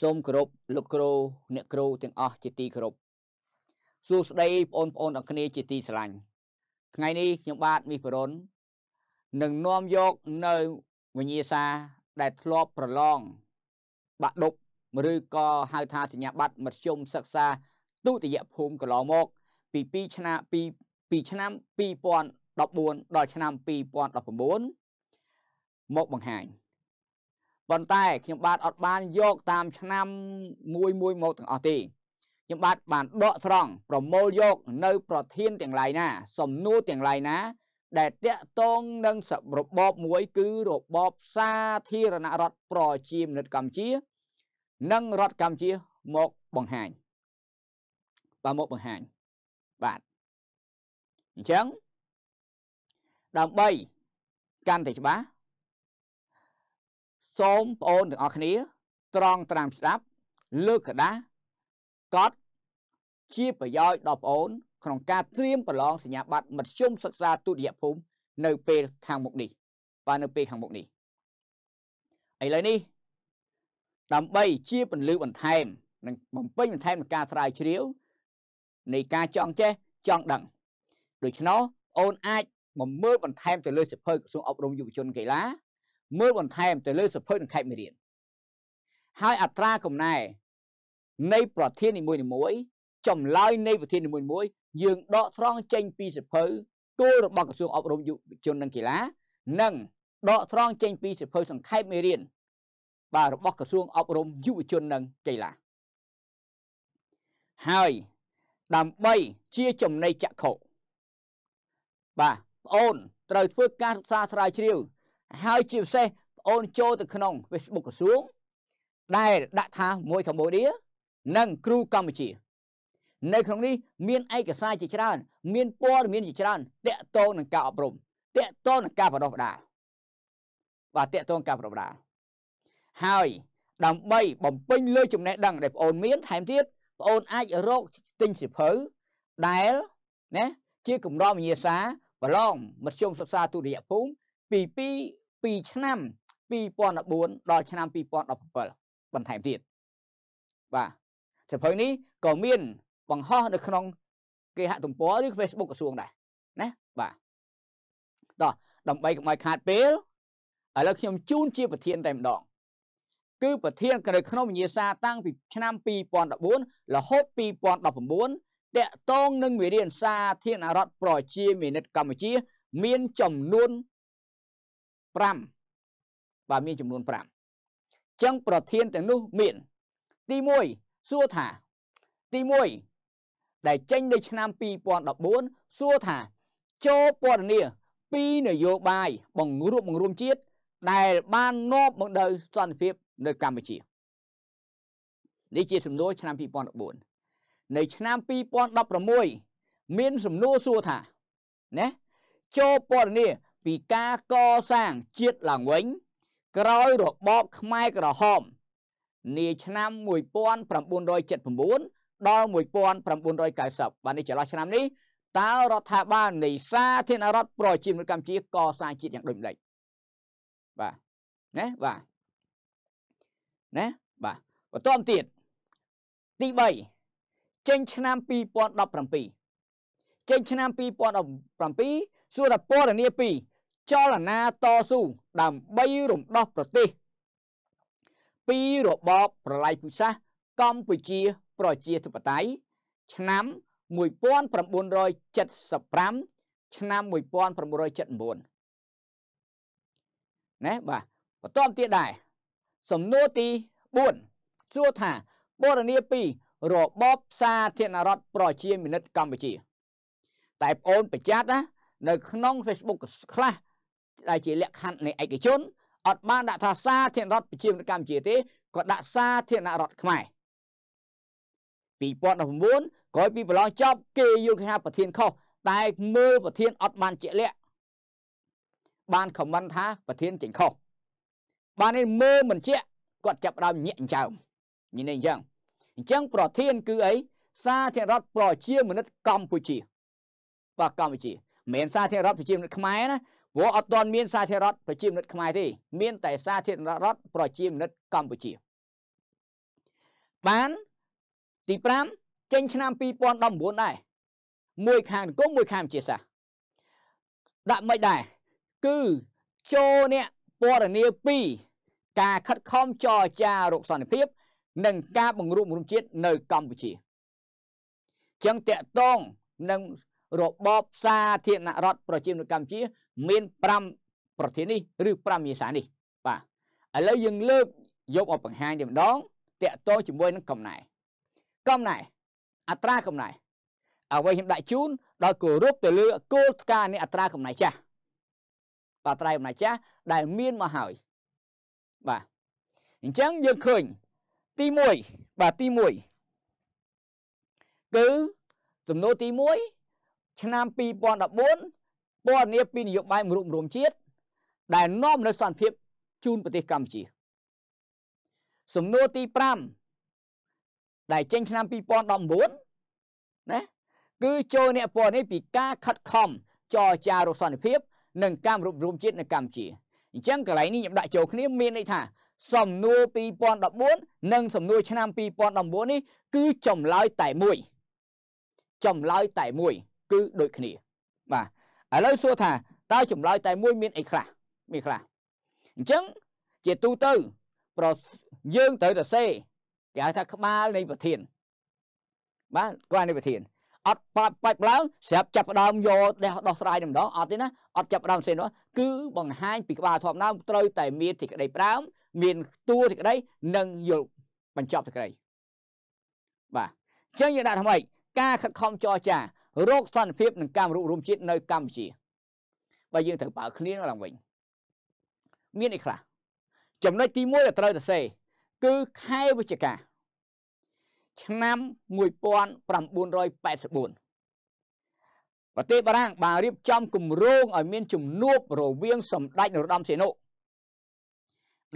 សូមគោរពលោកគ្រូ អ្នកគ្រូ ទាំងអស់ជាទីគោរពសួស្តីបងប្អូនអរគ្នាជាទីស្រឡាញ់ថ្ងៃនេះខ្ញុំបាទមីបរុននឹងនាំយកនៅវិញ្ញាសាដែលធ្លាប់ប្រឡងបាក់ឌុបឬក៏ហៅថាសញ្ញាបត្រមធ្យមសិក្សាទុតិយភូមិកន្លងមក ពី2ឆ្នាំពីពីឆ្នាំ2014ដល់ឆ្នាំ2019មកបង្ហាញ។ប៉ុន្តែខ្ញុំបាទអត់បានយក តាមឆ្នាំមួយមួយមកទាំងអស់ទេខ្ញុំបាទបានដកស្រង់ប្រមូលយក នៅប្រធាន ទាំងឡាយណា សំណួរទាំងឡាយណា ដែលតាក់ទងនឹងរបបមួយគឺរបបសាធារណរដ្ឋប្រជាមានិតកម្ពុជា និងរដ្ឋកម្ពុជាមកបង្ហាញបាទមកបង្ហាញបាទអញ្ចឹងដើម្បី កាន់តែច្បាស់សូមបងអូនទាំងអស់គ្នា ត្រង់ត្រាំស្ដាប់ លើកกระดาษកត់ជាប្រយោជន៍ដល់បងអូន ក្នុងការត្រៀមប្រឡងសញ្ញាបត្រមធ្យមសិក្សាទុតិយភូមិនៅពេលខាងមុខនេះ បាទនៅពេលខាងមុខនេះឥឡូវនេះដើម្បីជាពន្លឺបន្ថែម និងបំពេញបន្ថែមនឹងការស្រាវជ្រាវនៃការចង់ចេះចង់ដឹង ដូច្នោះអូនអាចមកមើលបន្ថែមទៅលើសិភើក្រសួងអប់រំយុវជនកីឡាមើលបន្ថែម ទៅលើសភុនិងខេត្តមេរៀនហើយអត្រាកំណែនៃប្រធាននីមួយៗចម្លើយនៃប្រធាននីមួយៗយើងដកត្រង់ចេញ ពីសិភៅគោលរបស់ក្រសួងអប់រំយុវជននិងកីឡា និងដកត្រង់ចេញពីសិភៅសង្ខេបមេរៀនបាទរបស់ក្រសួងអប់រំយុវជននិងកីឡាហើយដើម្បីជាចំណីចក្ខុ បាទបងអូនត្រូវធ្វើការសិក្សាស្រាវជ្រាវហើយជាពិសេសប្អូនចូលទៅក្នុង Facebook ក្រសួងដែលដាក់ថាមួយកម្ពុជានិងគ្រូកម្ពុជា នៅក្នុងនេះមានឯកសារជាច្រើន មានព័ត៌មានជាច្រើនតកតងនឹងការអប់រំតកតងនឹងការបដិបដាបាទតកតងការបដិបដាហើយដើម្បីបំពេញលើចំណេះដឹង ដែលប្អូនមាន ថែមទៀតប្អូនអាចរកទិញសិភៅដែលណាជាកម្រមវិញ្ញាសាប្រឡងមធ្យមសិក្សាទុតិយភូមិពីពីឆ្នាំ2014ដល់ឆ្នាំ2017បន្ថែមទៀតបាទសៀវភៅនេះក៏មាន បង្ហោះនៅក្នុង គេហទំព័រឬ Facebook ក្រសួងដែរណាបាទតោះដើម្បីកុំឲ្យខាតពេលឥឡូវខ្ញុំជូនជាប្រធានតែម្ដង គឺ ប្រធាននៅក្នុងវិញ្ញាសាតាំងពីឆ្នាំ2014រហូត2019តកតងនឹងមេរៀនសាធារណរដ្ឋប្រជាមានិតកម្ពុជា មានចំនួន5បាទមានចំនួន5អញ្ចឹងប្រធានទាំងនោះមាន ទី1សួរថា ទី1ដែលចេញនៅឆ្នាំ2014សួរថាចូលព័ត៌មានពីនយោបាយបង្រួបបង្រួមជាតិដែលបាននាំមកដល់សន្តិភាព នៅកម្ពុជានេះជាសំណួរឆ្នាំ2014នៅឆ្នាំ2016មានសំណួរសួរថាណាចូលព័ត៌មានពីការកសាងជាតិឡើងវិញ ក្រោយរបបខ្មែរក្រហមនាឆ្នាំ1979ដល់1990បាទនេះចន្លោះឆ្នាំនេះតើរដ្ឋាភិបាលនៃសាធារណរដ្ឋប្រជាមានិតកម្ពុជាកសាងជាតិយ៉ាងដូចម្ដេចបាទណាបាទណាបាទបន្តមកទៀតទី3ចេញឆ្នាំ2017ចេញឆ្នាំ2017សួរថាពណ៌នា2ចលនាតស៊ូដើម្បីរំដោះប្រទេស ពីរបបប្រល័យពូជសាសន៍កម្ពុជា ប្រជាធិបតេយ្យឆ្នាំ1975ឆ្នាំ1979ណែបាទបន្តទៀតដែរសំណួរទី4សួរថាបរនី2របបសាធារណរដ្ឋប្រជាមានិតកម្ពុជាតែបងប្អូនប្រយ័ត្នណានៅ ក្នុង Facebook ខ្លះដែលជាលក្ខខណ្ឌនៃឯកជនអត់បានដាក់ថាសាធារណរដ្ឋប្រជាមានិតកម្ពុជាទេក៏ដាក់សាធារណរដ្ឋខ្មែរ2019ក្រោយពីប្រឡងចប់គេយល់ថាប្រធានខុសតែមើលប្រធានអត់បានជាលក្ខបានខមមិនថាប្រធានចេញខុសបាននេះមើលមិនជាគាត់ចាប់ដើមញាក់អញ្ចើមនិយាយអញ្ចឹងអញ្ចឹងប្រធានគឺអីសាធារណរដ្ឋប្រជាមានិតកម្ពុជា បាទកម្ពុជាមិនមែនសាធារណរដ្ឋប្រជាមានិតខ្មែរណាព្រោះអត់ទាន់មានសាធារណរដ្ឋប្រជាមានិតខ្មែរទេមានតែសាធារណរដ្ឋប្រជាមានិតកម្ពុជាបាន ទី5ចេញឆ្នាំ2019ដែរមួយខាងគុំមួយខាងជាសាសដាក់មិនដែរគឺចូលអ្នកពរនី2ការខិតខំចរចារកសន្តិភាព និងការបង្រួមរំជាតិនៅកម្ពុជាចឹងតកតងនឹងរបបសាធារណរដ្ឋប្រជាមានិតកម្ពុជាមាន5ប្រធាននេះឬ5មេសានេះ បាទឥឡូវយើងលើក យកមកបង្ហាញតែម្ដងតកតជាមួយនឹងកំណែ កំណែអត្រាកំណែអ្វីខ្ញុំដាក់ជូនដោយគោរពទៅលើគោលការណ៍នៃអត្រាកំណែចាស់បាទអត្រាកំណែចាស់ដែលមានមកហើយបាទអញ្ចឹងយើងឃើញទី1បាទទី1គឺទំនោរទី1ឆ្នាំ2014ព័ត៌មានពីនយោបាយរួមរួមជាតិដែលនាំនៅសន្តិភាព ជូនប្រទេសកម្ពុជា សំណួរទី5ដែលចេញឆ្នាំ2019ណាគឺចូលអ្នកព័ត៌នេះពីការខិតខំចរចារកសន្តិភាពនិងការរួមរួមជាតិនៅកម្ពុជាអញ្ចឹងកន្លែងនេះខ្ញុំដាក់ចូលគ្នា មានន័យថា សំណួរ2014និងសំណួរឆ្នាំ2019នេះគឺចម្លើយតែមួយចម្លើយតែមួយគឺដូចគ្នាបាទឥឡូវសួរថាតើចម្លើយតែមួយមានអីខ្លះមានខ្លះអញ្ចឹងជាទូទៅប្រយើងត្រូវទៅសេគេហៅថាក្បាលនៃប្រធាន បាទក្បាលនៃប្រធានអត់បាត់បាច់ឡើងស្រាប់ចាប់ដើមយកដេះដោះស្រាយម្ដងអត់ទេណាអត់ចាប់ដើមសេនោះគឺបង្ហាញពីក្បាលធំដើមត្រូវតែ មានសេចក្តីប្រាំមានទួសេចក្តីនិងយល់បញ្ចប់សេចក្តីបាទអញ្ចឹងយើងដាក់ថ្មីការខិតខំចរចារកសន្តិភាពនឹងការរួបរមជាតិនៅកម្ពុជាបើយើងត្រូវប្រើគ្នាឡើងវិញមានអីខ្លះចំណុចទី1ដែលត្រូវទៅសេគឺខែវិច្ឆិកាឆ្នាំ1984ប្រទេសបារាំងបានរៀបចំគម្រោងឲ្យមានជំនួបរវាងសម្ដេចនរោត្តមសីហនុ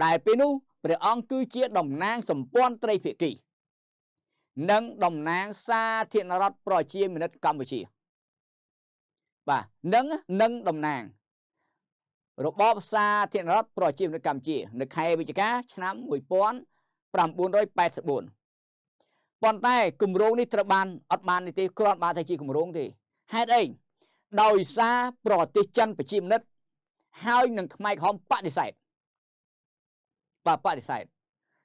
ដែលពេលនោះព្រះអង្គគឺជាតំណាងសម្ព័ន្ធត្រីភាគីនិងតំណាងសាធារណរដ្ឋប្រជាមានិតកម្ពុជាបាទនឹងនឹងតំណាងរបបសាធារណរដ្ឋប្រជាមានិតកម្ពុជា នៅខែវិច្ឆិកាឆ្នាំ1984ប៉ុន្តែគម្រោងនេះត្រូវបាន អត់បានទេគ្រាន់បានតែជាគម្រោងទេហេតុអីដោយសារប្រទេសចិន ប្រជាមានិត ហើយនឹងខ្មែរក្រហមបដិសេធបាទបដិសេធ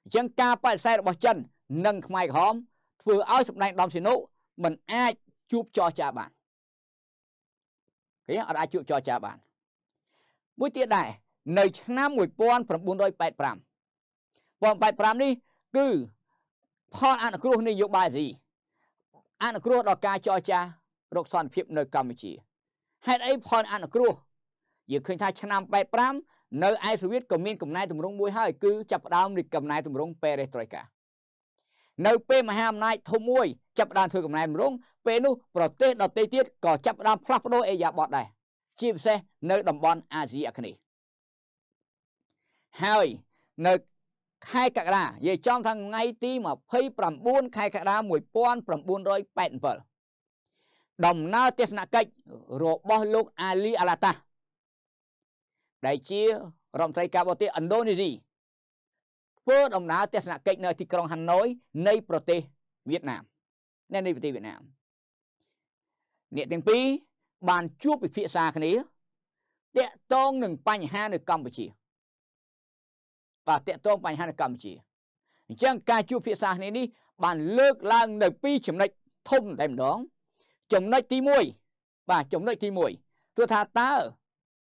អញ្ចឹងការបដិសេធរបស់ចិននិងខ្មែរក្រហមធ្វើឲ្យសម្ដែងដំស៊ីណូមិនអាចជួបចរចាបានគេអត់អាចជួបចរចាបានមួយទៀតដែរនៅ ឆ្នាំ1985 1985នេះ គឺផលអនុគ្រោះនយោបាយស៊ីអនុគ្រោះដល់ការចរចារកសន្តិភាព នៅកម្ពុជាហេតុអីផលអនុគ្រោះយើងឃើញថា ឆ្នាំ85នៅឯសូវៀតក៏មានកំណែតម្រង់មួយហើយគឺចាប់ផ្ដើមនៃកំណែតម្រង់ពេរេស្ត្រយកានៅពេលមហាអំណាចធំមួយចាប់ផ្ដើមធ្វើកំណែម្រងពេលនោះប្រទេសដទៃទៀតក៏ចាប់ផ្ដើមផ្លាស់ប្ដូរអេយ៉ាបតដែរជាពិសេសនៅ តំបន់អាស៊ីអាគ្នេយ៍ហើយនៅខែកក្កដាយាយចំថាថ្ងៃទី29ខែកក្កដា1987ដំណើរទស្សនកិច្ចរបស់លោកអាលីអាឡាតាដែលជារដ្ឋមន្ត្រីការបរទេសឥណ្ឌូនេស៊ីធ្វើដំណើរទស្សនកិច្ចនៅទីក្រុងហាណូយនៃប្រទេសវៀតណាមនៅនៃប្រទេសវៀតណាមអ្នកទាំងពីរបានជួបពិភាក្សាគ្នាតាក់ទងនឹងបញ្ហានៅកម្ពុជា បាទតាក់ទងបញ្ហានៅកម្ពុជាអញ្ចឹងការជួបពិភាក្សាគ្នានេះបានលើកឡើង នៅ ពីរចំណុចធំតែម្ដង ចំណុចទី1បាទចំណុចទី1ព្រោះថាតើ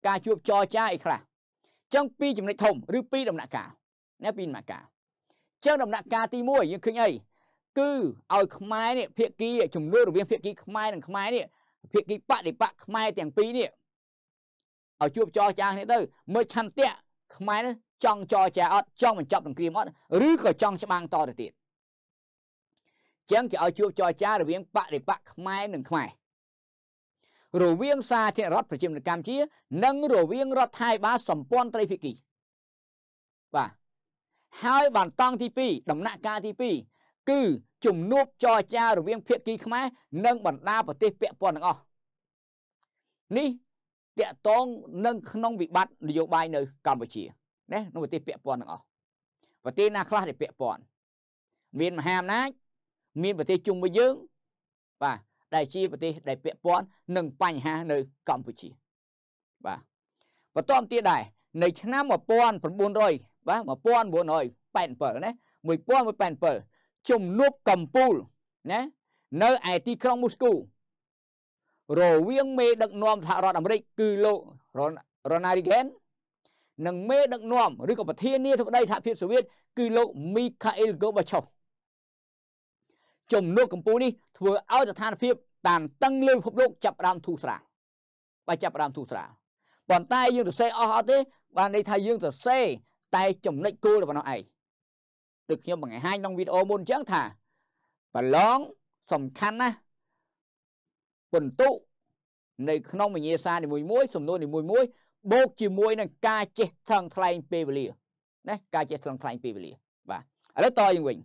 ការជួបចរចាអីខ្លះអញ្ចឹងពីរចំណុចធំឬពីរដំណាក់កាលណាពីដំណាក់កាលចឹងដំណាក់កាលទី1យើងឃើញអីគឺឲ្យខ្មែរនេះភាគីចំនួនរវាងភាគី ខ្មែរនិងខ្មែរនេះភាគីបដិបកខ្មែរទាំងពីរនេះឲ្យជួបចរចាគ្នាទៅមើលឆន្ទៈខ្មែរនេះចង់ចរចាអត់ចង់បញ្ចប់សង្គ្រាមអត់ឬក៏ចង់ច្បាំងតទៅទៀតចឹងគេឲ្យជួបចរចារវាងបដិបកខ្មែរនិងខ្មែររវាងសាធារណរដ្ឋប្រជាមានិតកម្ពុជា និងរវាងរដ្ឋថៃបាសម្ព័ន្ធត្រីភាគីបាទហើយ បានតង់ទី2ដំណាក់កាលទី2គឺជំនួបចរចារវាងភាគីខ្មែរនិងបណ្ដាប្រទេស ពាក់ព័ន្ធទាំងអស់នេះតកតងនឹងក្នុង វិបត្តិនយោបាយនៅកម្ពុជាណានៅប្រទេសពាក់ព័ន្ធទាំងអស់ប្រទេសណាខ្លះដែលពាក់ព័ន្ធមានមហាអំណាចមានប្រទេសជុំវិញយើង បាទដែលជាប្រទេសដែលពាក់ព័ន្ធនឹងបញ្ហានៅកម្ពុជាបាទបន្តទៀតដែរនៅ ឆ្នាំ1900បាទ1987ណា1187ជំនួបកំពូលណានៅឯទីក្រុងមូស្គូរវាងមេដឹកនាំសហរដ្ឋអាមេរិកគឺលោករ៉ូណាល់រីហ្គេននិងមេដឹកនាំឬក៏ប្រធានាធិបតីសហភាពសូវៀតគឺលោកមីខាអ៊ីលហ្គូបាឆូវជំនួបកម្ពុជានេះធ្វើឲ្យស្ថានភាព តានតឹងលើពិភពលោកចាប់ផ្ដើមធូរស្រាលបាទចាប់ផ្ដើមធូរស្រាលប៉ុន្តែយើងទៅសេអស់អត់ទេ បានន័យថាយើងទៅសេតែចំណិចគោលរបស់នោះឯងដូចខ្ញុំបង្ហាញក្នុងវីដេអូមុនអញ្ចឹងថាប្រឡងសំខាន់ណាស់ពិន្ទុនៅក្នុងវិញ្ញាសានីមួយៗសំណួរនីមួយៗបូកជាមួយនឹងការចេះថ្លឹងថ្លែងពេលវេលាណាការចេះថ្លឹងថ្លែងពេលវេលា បាទឥឡូវតយើងវិញ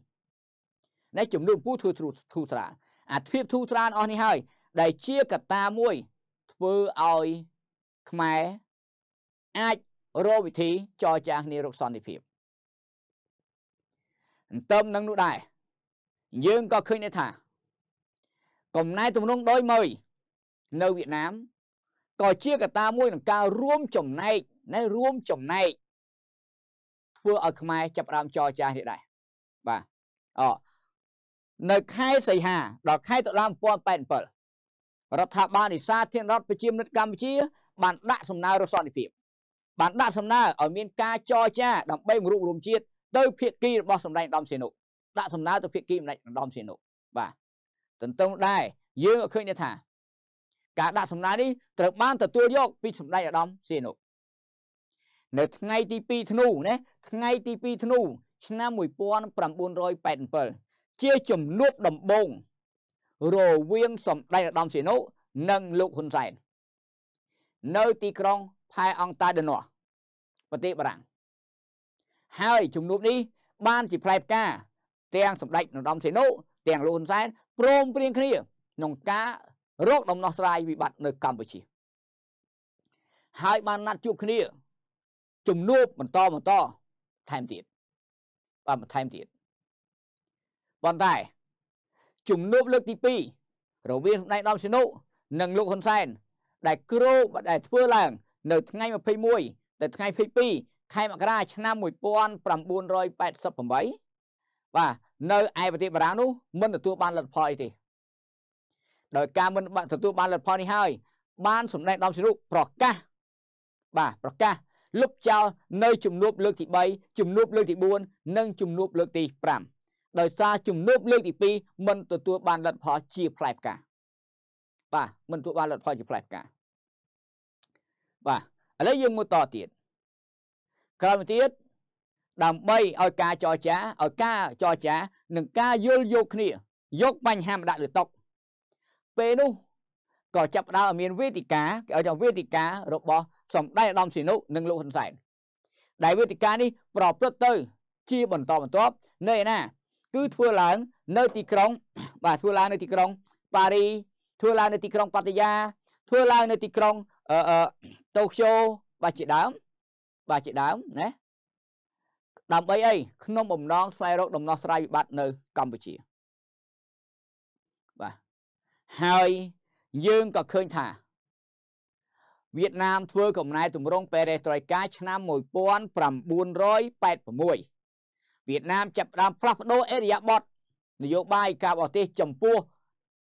ណាចំនួនពូធូធូធូត្រា អាធៀបធូត្រានអស់នេះហើយដែលជាកត្តាមួយធ្វើឲ្យខ្មែរអាចរកវិធីចរចាគ្នារកសន្តិភាពអន្តឹមនឹងនោះដែរយើងក៏ឃើញដែរថាកំណែទំនងដោយមើយនៅវៀតណាមក៏ជាកត្តាមួយក្នុងការរួមចំណែកនៅរួមចំណែកធ្វើឲ្យខ្មែរចាប់ផ្ដើមចរចានេះដែរបាទអនៅខែសីហាដល់ខែតុលា2087រដ្ឋាភិបាលនេសាទធានរដ្ឋប្រជាមានិតកម្ពុជា បានដាក់សំណើរកសន្តិភាពបានដាក់សំណើឲ្យមានការចរចាដើម្បីរួមរួមជាតិទៅភាគីរបស់សម្ដេចឧត្តមសេនុដាក់សំណើទៅភាគីសម្ដេចឧត្តមសេនុបាទទន្ទឹមដែរយើងក៏ឃើញថា ការដាក់សំណើនេះត្រូវបានទទួលយកពីសម្ដេចឧត្តមសេនុនៅថ្ងៃទី2ធ្នូណាថ្ងៃទី2ធ្នូឆ្នាំ1987ជាជំនួបដំបូង រវាងសម្ដេចឧត្តមសេនុនិងលោកហ៊ុនសែននៅទីក្រុងផែអង់តាដឺណោះប្រទេសបារាំងហើយជំនួបនេះបានជាផ្លែផ្កាទាំងសម្ដេចនរោត្តមសីហនុទាំងលោកហ៊ុនសែនព្រមព្រៀងគ្នាក្នុងការរកដំណោះស្រាយវិបត្តិនៅកម្ពុជាហើយបានណាត់ជួបគ្នា ជំនួបបន្តបន្តថែមទៀតបាទបន្ថែមទៀតប៉ុន្តែ ជំនួបលើកទី2រវាងសម្ដេចដំសនុនិងលោកហ៊ុនសែនដែលគ្រោដែលធ្វើឡើង នៅថ្ងៃ21នៅថ្ងៃ22ខែមករា ឆ្នាំ1988បាទនៅឯប្រទេសបារាំងនោះមិនទទួល បានលទ្ធផលអីទេដោយការមិនទទួលបានលទ្ធផលនេះហើយបានសម្ដេចដំសិរុប្រកាសបាទប្រកាសលុបចោលនៅជំនួបលើកទី3ជំនួបលើកទី4និងជំនួបលើកទី5ដោយសារជំនួបលើកទី2មិនទទួលបានលទ្ធផលជាផ្លែផ្កាបាទមិនទទួលបានលទ្ធផលជាផ្លែផ្កាបាទឥឡូវយើងមើលតទៀតក្រោយមកទៀតដើម្បីឲ្យការចរចាឲ្យការចរចានិងការយល់យោគគ្នា យកបញ្ហាមកដាក់លើតុពេលនោះក៏ចាប់ផ្ដើមឲ្យមានវេទិកាគេឲ្យថាវេទិការបស់សម្ដេចឥដាមស៊ីនុនិងលោកហ៊ុនសែនដែលវេទិកានេះប្រព្រឹត្តទៅ ជាបន្តបន្ទាប់នៅឯណា គឺធ្វើឡើងនៅទីក្រុងបាទធ្វើឡើងនៅទីក្រុងប៉ារីធ្វើឡើងនៅទីក្រុងប៉ាតាយាធ្វើឡើងនៅទីក្រុងអឺតូក្យូបាទជាដើមបាទជាដើមណាដើម្បីអីក្នុងបំណងស្វែងរកដំណោះស្រាយវិបត្តិនៅកម្ពុជាបាទហើយយើងក៏ឃើញថាវៀតណាមធ្វើកំណែទម្រង់បេរេត្រុយកាឆ្នាំ1986វៀតណាមចាប់ផ្ដើមផ្លាស់ប្ដូរអេរិយាប័តនយោបាយការបរទេសចំពោះ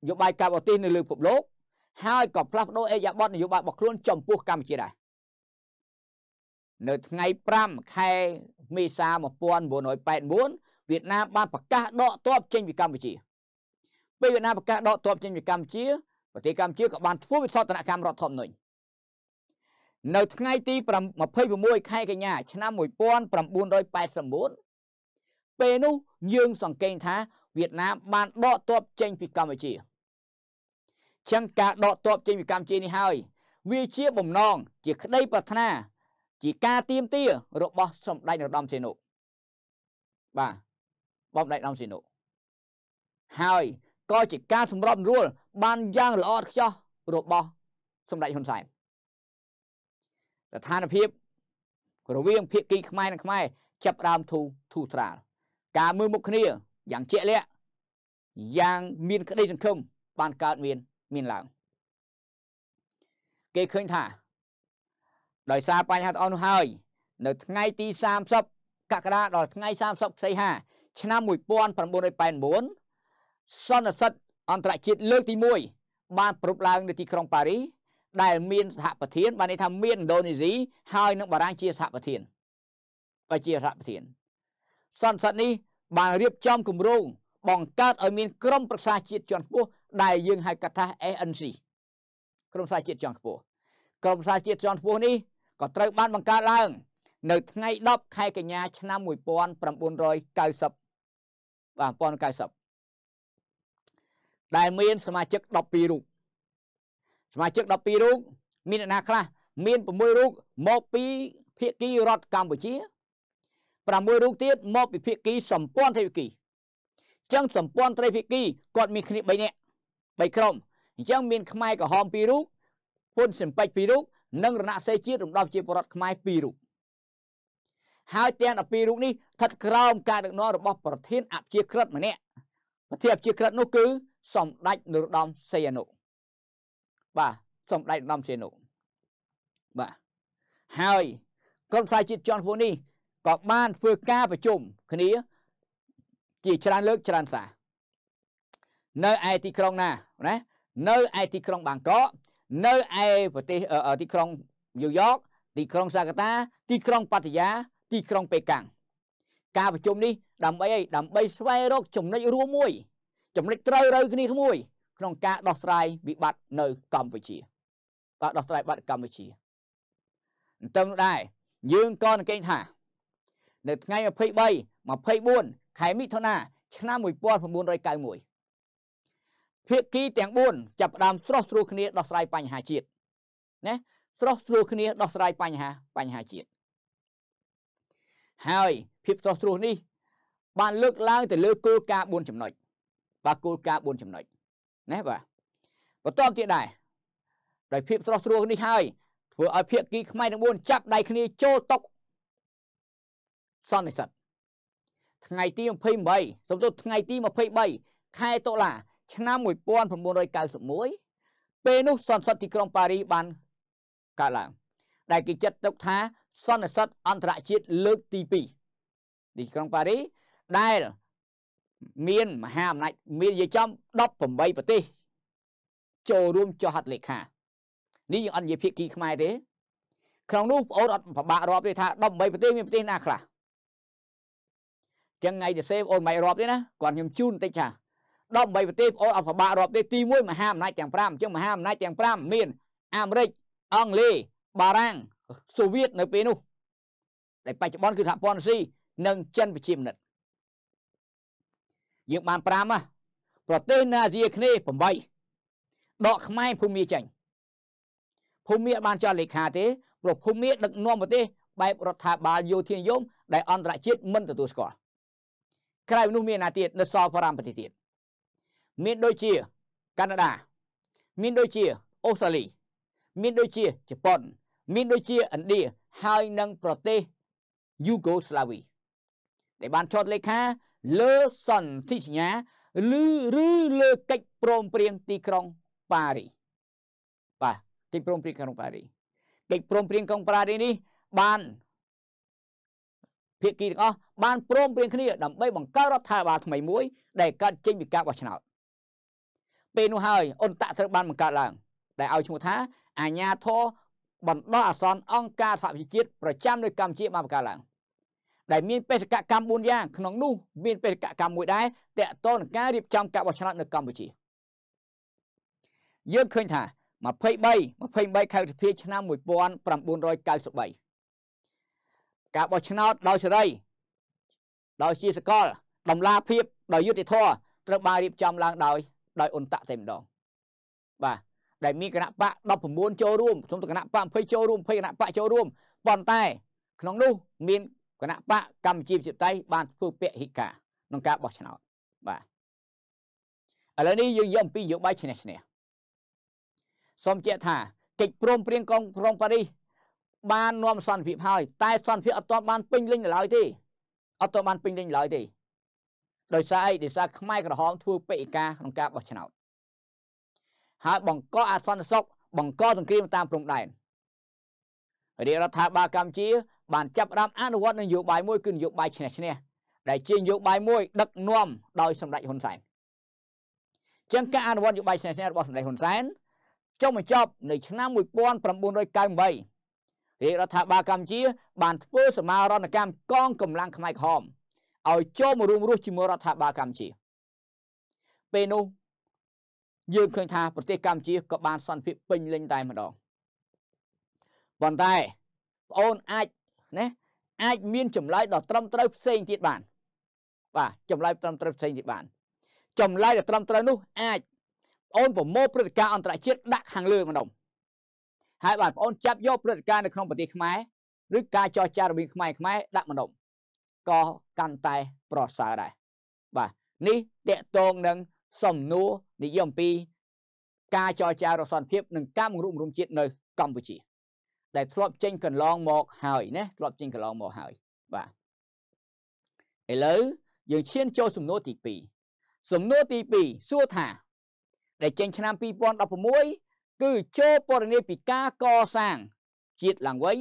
នយោបាយការបរទេសនៅលើពិភពលោកហើយក៏ផ្លាស់ប្ដូរអេយ៉ាបតនយោបាយរបស់ខ្លួនចំពោះកម្ពុជាដែរនៅថ្ងៃ5ខែមេសា1989វៀតណាមបានប្រកាសដកទ័ពចេញពីកម្ពុជាពេលវៀតណាមប្រកាសដកទ័ពចេញពីកម្ពុជាប្រទេសកម្ពុជាក៏បានធ្វើវិសោធនកម្មរដ្ឋធម្មនុញ្ញនៅថ្ងៃ ទី26ខែកញ្ញាឆ្នាំ1989ពេលនោះយើង សង្កេតថាវៀតណាមបានដកទ័ពចេញពីកម្ពុជាចឹងការដកទ័ពចេញពីកម្ពុជានេះហើយវាជាបំណង ជាក្តីប្រាថ្នាជាការទៀមទារបស់សម្ដេចនរោត្តមសីហនុបាទបំដេចនរោត្តមសីហនុហើយក៏ជាការសម្របសម្រួលបានយ៉ាងល្អឥតខ្ចោះរបស់ សម្ដេចហ៊ុនសែនស្ថានភាពរវាងភៀកគីខ្មែរនិងខ្មែរចាប់ដើមធូធូត្រាលការមើលមុខគ្នាយ៉ាងជាក់លាក់យ៉ាងមានក្តីសង្ឃឹមបានកើតមានមានឡើងគេឃើញថា ដោយសារបញ្ហាទាំងអស់នោះហើយនៅថ្ងៃទី30កក្កដាដល់ថ្ងៃ30សីហា ឆ្នាំ1989សន្និសីទអន្តរជាតិលើកទី1បានប្រពៃឡើង នៅទីក្រុងប៉ារីសដែលមានសហប្រធានបានន័យថាមានឥណ្ឌូនេស៊ីហើយនឹងបារាំងជាសហប្រធានក៏ជាសហប្រធានសន្និសីទនេះបានរៀបចំគម្រោងបង្កើតឲ្យមានក្រុមប្រឹក្សាជាតិជាន់ខ្ពស់ដែលយើងហៅកាត់ថា ANC ក្រមសាជាតិជាន់ខ្ពស់ក្រមសាជាតិជាន់ខ្ពស់នេះក៏ត្រូវបានបង្កើតឡើង នៅថ្ងៃ10ខែកញ្ញាឆ្នាំ1990បាទ1990ដែលមានសមាជិក12រូបសមាជិក12រូបមានអ្នកណាខ្លះ មាន6រូបមកពីភាគីរដ្ឋកម្ពុជា6រូបទៀតមកពីភាគីសម្ព័ន្ធត្រីភាគីអញ្ចឹងសម្ព័ន្ធត្រីភាគីគាត់មានគ្នា3នាក់3ក្រុមអញ្ចឹងមានខ្មែរក្រហម2រូបហ៊ុនសិមពេច2រូបនិងរណសេរីជាតិរំដោះជាបរដ្ឋខ្មែរ2រូបហើយទាំង12រូបនេះស្ថិតក្រោមការដឹកនាំរបស់ប្រធានអភិជាក្រិតម្នាក់ប្រធានអភិជាក្រិតនោះគឺសម្ដេចនរោត្តមសីហនុបាទសម្ដេចនរោត្តមសីហនុបាទហើយក្រុមសាជាតិជាន់ខ្ពស់នេះក៏បានធ្វើការប្រជុំគ្នាជាច្រើន លើក ច្រើនសារនៅឯទីក្រុងណាណា នៅឯទីក្រុងបាងកកនៅឯប្រទេសទីក្រុងញូវយ៉កទីក្រុងសាកាតា ទីក្រុងប៉ាតាយា ទីក្រុងប៉េកាំងការប្រជុំនេះដើម្បីអីដើម្បីស្វែងរកចំណុចរួមមួយ ចំណុចត្រូវរូវគ្នាមួយ ក្នុងការដោះស្រាយវិបត្តិនៅកម្ពុជាការដោះស្រាយបាត់កម្ពុជាអញ្ចឹងដែរយើងក៏សង្កេតថា នៅថ្ងៃ23 24ខែមិថុនាឆ្នាំ1991ភាគីទាំង4ចាប់ផ្ដើមស្រោះស្រួលគ្នាដោះស្រាយបញ្ហាជាតិណាស្រោះស្រួលគ្នាដោះស្រាយបញ្ហាបញ្ហាជាតិហើយភាពស្រោះស្រួលនេះបានលើកឡើង ទៅលើគោលការណ៍4ចំណុចបាទគោលការណ៍4ចំណុចណាបាទបន្តទៀតដែរដោយភាពស្រស់ស្រួលនេះហើយធ្វើឲ្យភាគី ខ្មែរទាំង4ចាប់ដៃគ្នាចូលតុកសន្និសិទថ្ងៃទី28សំដៅថ្ងៃទី23ខែតុលាឆ្នាំ1991ពេលនោះសន្និសីទទីក្រុងប៉ារីបានកើតឡើងដែលគេចាត់ទុកថាសន្និសីទអន្តរជាតិលើកទី2ទីក្រុងប៉ារីដែលមានមហាអំណាចមានយាយចំ18ប្រទេសចូលរួមចុះហត្ថលេខានេះយើងអត់និយាយភាគីខ្មែរទេក្នុងនោះបងអូនអត់ពិបាករាប់ទេថា18ប្រទេសមានប្រទេសណាខ្លះចឹងថ្ងៃទៅសេបងអូនមិនរាប់ទេណាគាត់ខ្ញុំជូនបន្តិចថា18ប្រទេសប្អូនអត់ពិបាករាប់ទេទី1មហាអំណាចទាំង5អញ្ចឹងមហាអំណាចទាំង5មាន អាមេរិកអង់គ្លេសបារាំងសូវៀតនៅពេលនោះដែលបច្ចុប្បន្នគឺសហព័ន្ធរុស្ស៊ីនិងចិនប្រជាមានិតយើងបាន5ហ៎ប្រទេសនៅអាស៊ីអាគ្នេយ៍8ដកខ្មែរភូមាចេញភូមាបានចោះលេខាទេព្រោះភូមាដឹកនាំប្រទេសបែបរដ្ឋាភិបាលយោធានិយមដែលអន្តរជាតិមិនទទួលស្គាល់ក្រៅនោះមានណាទៀតនៅសល់5ប្រទេសទៀតមានដូចជាកាណាដា មានដូចជាអូស្ត្រាលីមានដូចជាជប៉ុនមានដូចជាឥណ្ឌាហើយនិងប្រទេសយូហ្គោស្លាវី ដែលបានចុះលេខាលើសន្ធិសញ្ញាឬឬលើកិច្ចព្រមព្រៀងទីក្រុងប៉ារីបាទកិច្ចព្រមព្រៀងក្រុងប៉ារីកិច្ចព្រមព្រៀងក្រុងប៉ារីនេះបានភាគីទាំងអស់បានព្រមព្រៀងគ្នាដើម្បីបង្កើតរដ្ឋាភិបាលថ្មីមួយដែលកើតចេញពីការបោះឆ្នោតពេលនោះហើយអន្តៈត្រូវបានបង្កើតឡើង ដែលឲ្យឈ្មោះថា អាញាធរបណ្ដោះអាសន្នអង្គការសហប្រជាជាតិប្រចាំនៅកម្ពុជាបានបង្កើតឡើងដែលមានបេសកកម្ម4យ៉ាងក្នុងនោះ មានបេសកកម្មមួយដែរតកតនឹងការរៀបចំការបោះឆ្នោតនៅកម្ពុជាយើងឃើញថា23 28ខែឧសភាឆ្នាំ1993ការបោះឆ្នោតដោយសេរី ដោយជាសកលតម្លាភាព ដោយយុត្តិធម៌ត្រូវបានរៀបចំឡើងដោយដោយអ៊ុនតាក់តែម្ដង បាទដែលមានគណៈបក19ចូលរួមខ្ញុំទៅគណៈបក20ចូលរួម20គណៈបកចូលរួមប៉ុន្តែ ក្នុងនោះមានគណៈបកកម្ពុជាប្រជាធិបតេយ្យបានធ្វើពហិការក្នុងការបោះឆ្នោតបាទឥឡូវនេះយើងយកអំពីនយោបាយឈ្នះឈ្នះសូមជឿថាកិច្ចព្រមព្រៀងកងក្រុងប៉ារីសបាននាំសន្តិភាពហើយ តែ សន្តិភាពអត់ទាន់បានពេញលេញឡើយទេអត់ទាន់បានពេញលេញឡើយទេដោយសារអីដោយសារខ្មែរក្រហមធ្វើបេតិកាក្នុងការបោះឆ្នោតហើយបង្កអសន្តិសុខបង្កសង្គ្រាមតាមព្រំដែនរាជរដ្ឋាភិបាលកម្ពុជា បានចាប់ផ្ដើមអនុវត្តនយោបាយមួយគឺនយោបាយឈ្នះឈ្នះដែលជានយោបាយមួយដឹកនាំដោយសម្ដេចហ៊ុនសែនចឹងការអនុវត្តនយោបាយឈ្នះឈ្នះរបស់សម្ដេចហ៊ុនសែនចុងបញ្ចប់នៅឆ្នាំ1998រាជរដ្ឋាភិបាលកម្ពុជា បានធ្វើសមារណកម្មកងកម្លាំងខ្មែរក្រហមឲ្យចូលមករួមរស់ជាមួយរដ្ឋាភិបាលកម្ពុជាពេលនោះយើងឃើញថាប្រទេសកម្ពុជាក៏បានសន្តិភាពពេញលេញតែម្ដងប៉ុន្តែបងអូនអាចណាអាចមានចម្លើយដ៏ត្រឹមត្រូវផ្សេងទៀតបាន បាទចម្លើយត្រឹមត្រូវផ្សេងទៀតបានចម្លើយដ៏ត្រឹមត្រូវនោះអាចបងអូនប្រមូលព្រឹត្តិការណ៍អន្តរជាតិដាក់ខាងលើម្ដងហើយបាទបងអូនចាប់យកព្រឹត្តិការណ៍នៅក្នុងប្រទេសខ្មែរឬការចរចារវាងខ្មែរខ្មែរដាក់ម្ដងក៏កាន់តែប្រសើរដែរបាទនេះតកតងនឹង សំណួរនិយមពីការចរចារសន្តិភាព និងការបង្រួបបង្រួមជាតិនៅ កម្ពុជា ដែលធ្លាប់ចេញកន្លងមក ហើយណាធ្លាប់ចេញកន្លងមកហើយបាទឥឡូវយើងឈានចូលសំណួរទី2សំណួរទី2សួរថាដែលចេញ ឆ្នាំ2016គឺចូលពរនីពីការកសាង ជាតិឡើងវិញ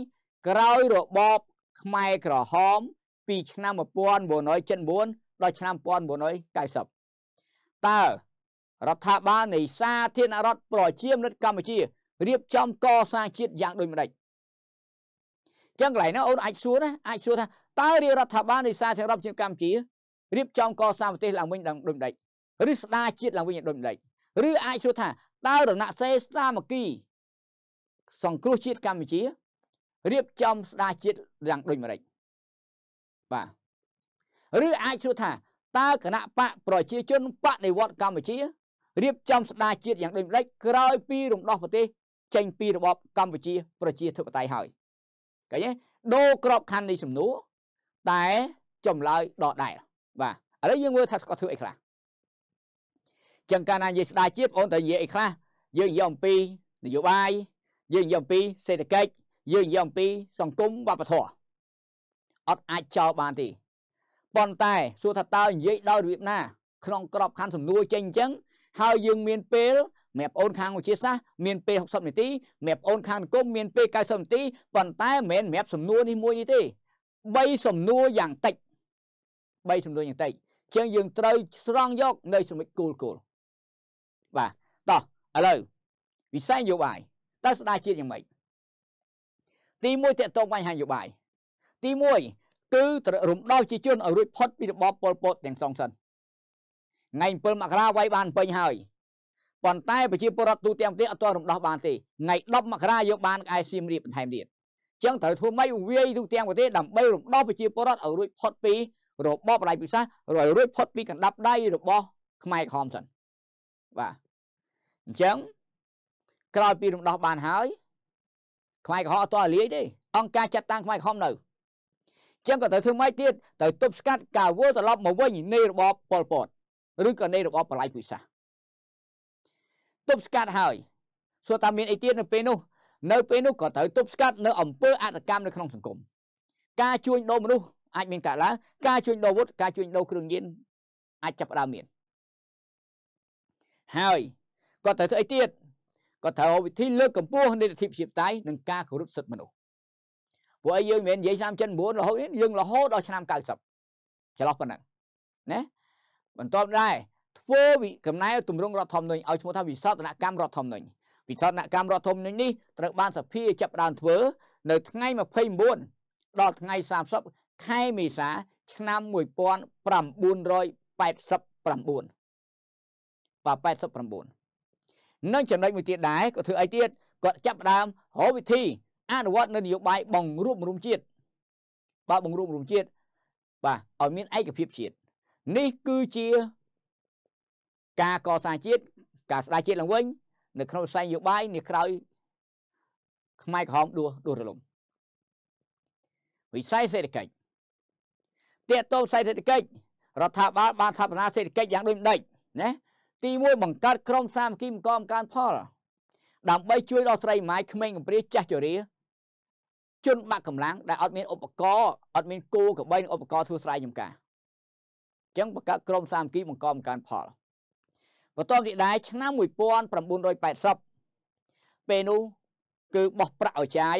ក្រោយរបបខ្មែរក្រហមពីឆ្នាំ1979ដល់ឆ្នាំ1990តើរដ្ឋាភិបាលនៃសាធារណរដ្ឋប្រជាមានិតកម្ពុជារៀបចំកសាងជាតិយ៉ាងដូចម្ដេចចឹងកន្លែងហ្នឹងអូនអាចសួរណាអាចសួរថាតើរាជរដ្ឋាភិបាលនៃសាធារណរដ្ឋប្រជាកម្ពុជារៀបចំកសាងប្រទេសឡើងវិញដល់ដូចម្ដេចឬស្ដារជាតិឡើងវិញដល់ដូចម្ដេចឬអាចសួរថាតើរណសេស្តាមគ្គីសង្គ្រោះជាតិកម្ពុជារៀបចំស្ដារជាតិយ៉ាងដូចម្ដេចបាទឬអាចសួរថាតើគណៈបកប្រជាជនបដិវត្តកម្ពុជារៀបចំស្ដារជាតិយ៉ាងដូចម្ដេចក្រោយពីរំដោះប្រទេសចេញពីរបបកម្ពុជា ប្រជាធិបតេយ្យហើយឃើញទេដូរក្របខ័ណ្ឌនៃសំណួរតែចម្លើយដដែលបាទឥឡូវយើងមើលថាស្កតធ្វើអីខ្លះចឹងកាលណានិយាយស្ដារជាតិបងអូនត្រូវនិយាយអីខ្លះយើងនិយាយអំពីនយោបាយយើងនិយាយអំពីសេដ្ឋកិច្ចយើងនិយាយអំពី សង្គមវប្បធម៌អត់អាចចោលបានទេប៉ុន្តែសួរថាតើនិយាយដោយរបៀបណា ក្នុងក្របខ័ណ្ឌសំណួរចេញអញ្ចឹងហើយយើងមានពេលមេប្អូនខាងវិទ្យាសាស្ត្រមានពេល60នាទីមេប្អូនខាងសង្គមមានពេល90នាទីប៉ុន្តែមិនមែនសម្រាប់សំណួរនេះមួយនេះទេ3សំណួរយ៉ាងតិច3សំណួរយ៉ាងតិចជាងយើងត្រូវស្រង់យកនៅចំណុចគោលគោលបាទតោះឥឡូវវិស័យនយោបាយតើស្ដារជាតិយ៉ាងម៉េចទី1តកតងបញ្ហានយោបាយទី1គឺរំដោះជាជនឲ្យរួចផុតពីរបបប៉ុលពតទាំងស្រុងសិនថ្ងៃ7មករាវាយបានពេញហើយប៉ុន្តែប្រជាពលរដ្ឋទូទាំងប្រទេសអត់ទាន់រំដោះបានទេថ្ងៃ10មករាយកបានឯសៀមរាបបន្ថែមទៀតចឹងត្រូវធ្វើម៉េចវាយទូទាំងប្រទេសដើម្បីរំដោះប្រជាពលរដ្ឋឲ្យរួចផុតពីរបបប្រល័យពូជសាសន៍ឲ្យរួចផុតពីកណ្ដាប់ដៃរបស់ខ្មែរក្រហមសិនបាទអញ្ចឹងក្រោយពីរំដោះបានហើយ ខ្មែរក្រហមអត់តលាយទេអង្គការចាត់តាំងខ្មែរក្រហមនៅចឹងក៏ត្រូវធ្វើម៉េចទៀតត្រូវទប់ស្កាត់ការវល់ត្រឡប់មកវិញនៃរបបប៉ុលពតឬក៏នៃរបបបល័យពុយសាសទប់ស្កាត់ហើយសួរថាមានអីទៀតនៅពេលនោះនៅ ពេលនោះក៏ត្រូវទប់ស្កាត់នៅអំពើអតកម្មនៅក្នុងសង្គមការជួញដូរមនុស្សអាចមានកើតឡើងការជួញដូរវុធការជួញដូរគ្រឿងញៀនអាចចាប់ដើមមានហើយក៏ត្រូវធ្វើអីទៀតក៏ត្រូវវិធីលើកកម្ពស់នៃរដ្ឋាភិបាលនិងការគោរពសិទ្ធិមនុស្សព្រោះអីយើងមិនមែននិយាយឆ្នាំ79រហូតយើងរហូតដល់ឆ្នាំ90ចន្លោះប៉ុណ្ណឹងណាបន្ទាប់ដែរធ្វើវិកំណែទម្រង់រដ្ឋធម្មនុញ្ញឲ្យឈ្មោះថាវិសោធនកម្មរដ្ឋធម្មនុញ្ញវិសោធនកម្មរដ្ឋធម្មនុញ្ញនេះត្រូវបានសភាចាប់ផ្ដើមធ្វើ នៅថ្ងៃ29ដល់ថ្ងៃ30ខែមេសា ឆ្នាំ1989 89នឹងចំណុចមួយទៀតដែរក៏ធ្វើអីទៀតគាត់ចាប់ដើមរកវិធីអនុវត្តនៅនយោបាយបង្រួបបង្រួមជាតិបាទបង្រួបបង្រួមជាតិបាទឲ្យមានឯកភាពជាតិនេះគឺជាការកសាងជាតិការស្ដារជាតិឡើងវិញ នៅ ក្នុងផ្សែងនយោបាយនេះក្រោយខ្មែរក្រហមដួសដួសរលំវិស័យសេដ្ឋកិច្ចតេតោសេដ្ឋកិច្ចរដ្ឋាភិបាលបានស្ថាបនាសេដ្ឋកិច្ចយ៉ាងដូចម្ដេចណាទី1បង្កើតក្រុមសាមគ្គីបង្កមការ ផល ដើម្បី ជួយដល់ស្រីម៉ាយក្មេងកំព្រាចាស់ជរាជនបាក់កម្លាំងដែលអត់មានឧបករណ៍អត់មានគោក្របីនិងឧបករណ៍ធ្វើស្រែចម្ការអញ្ចឹងបង្កើតក្រុមសាមគ្គីបង្កបង្កើនផលបន្ទាប់ពីដែរឆ្នាំ1980ពេលនោះគឺបោះប្រាក់ឲ្យចាយ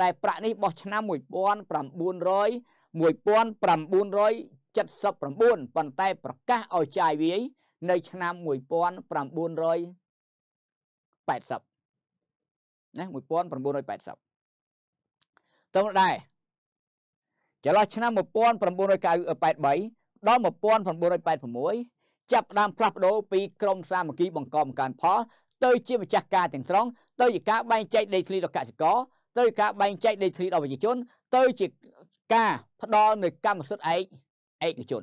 តែប្រាក់នេះបោះឆ្នាំ1900 1979ប៉ុន្តែប្រកាសឲ្យចាយវាយនៅឆ្នាំ1980ណា1980ទៅដែរចន្លោះឆ្នាំ1983ដល់1986ចាប់ផ្ដើមផ្លាស់ប្ដូរពីក្រមសាមគ្គីបង្កបង្កើនផលទៅជាម្ចាស់ការទាំងស្រុងទៅជាការបែងចែកដីធ្លីដល់កសិករទៅជាការបែងចែកដីធ្លីដល់ប្រជាជន ទៅជាការផ្ដល់នៅកម្មសិទ្ធិឯកឯកជន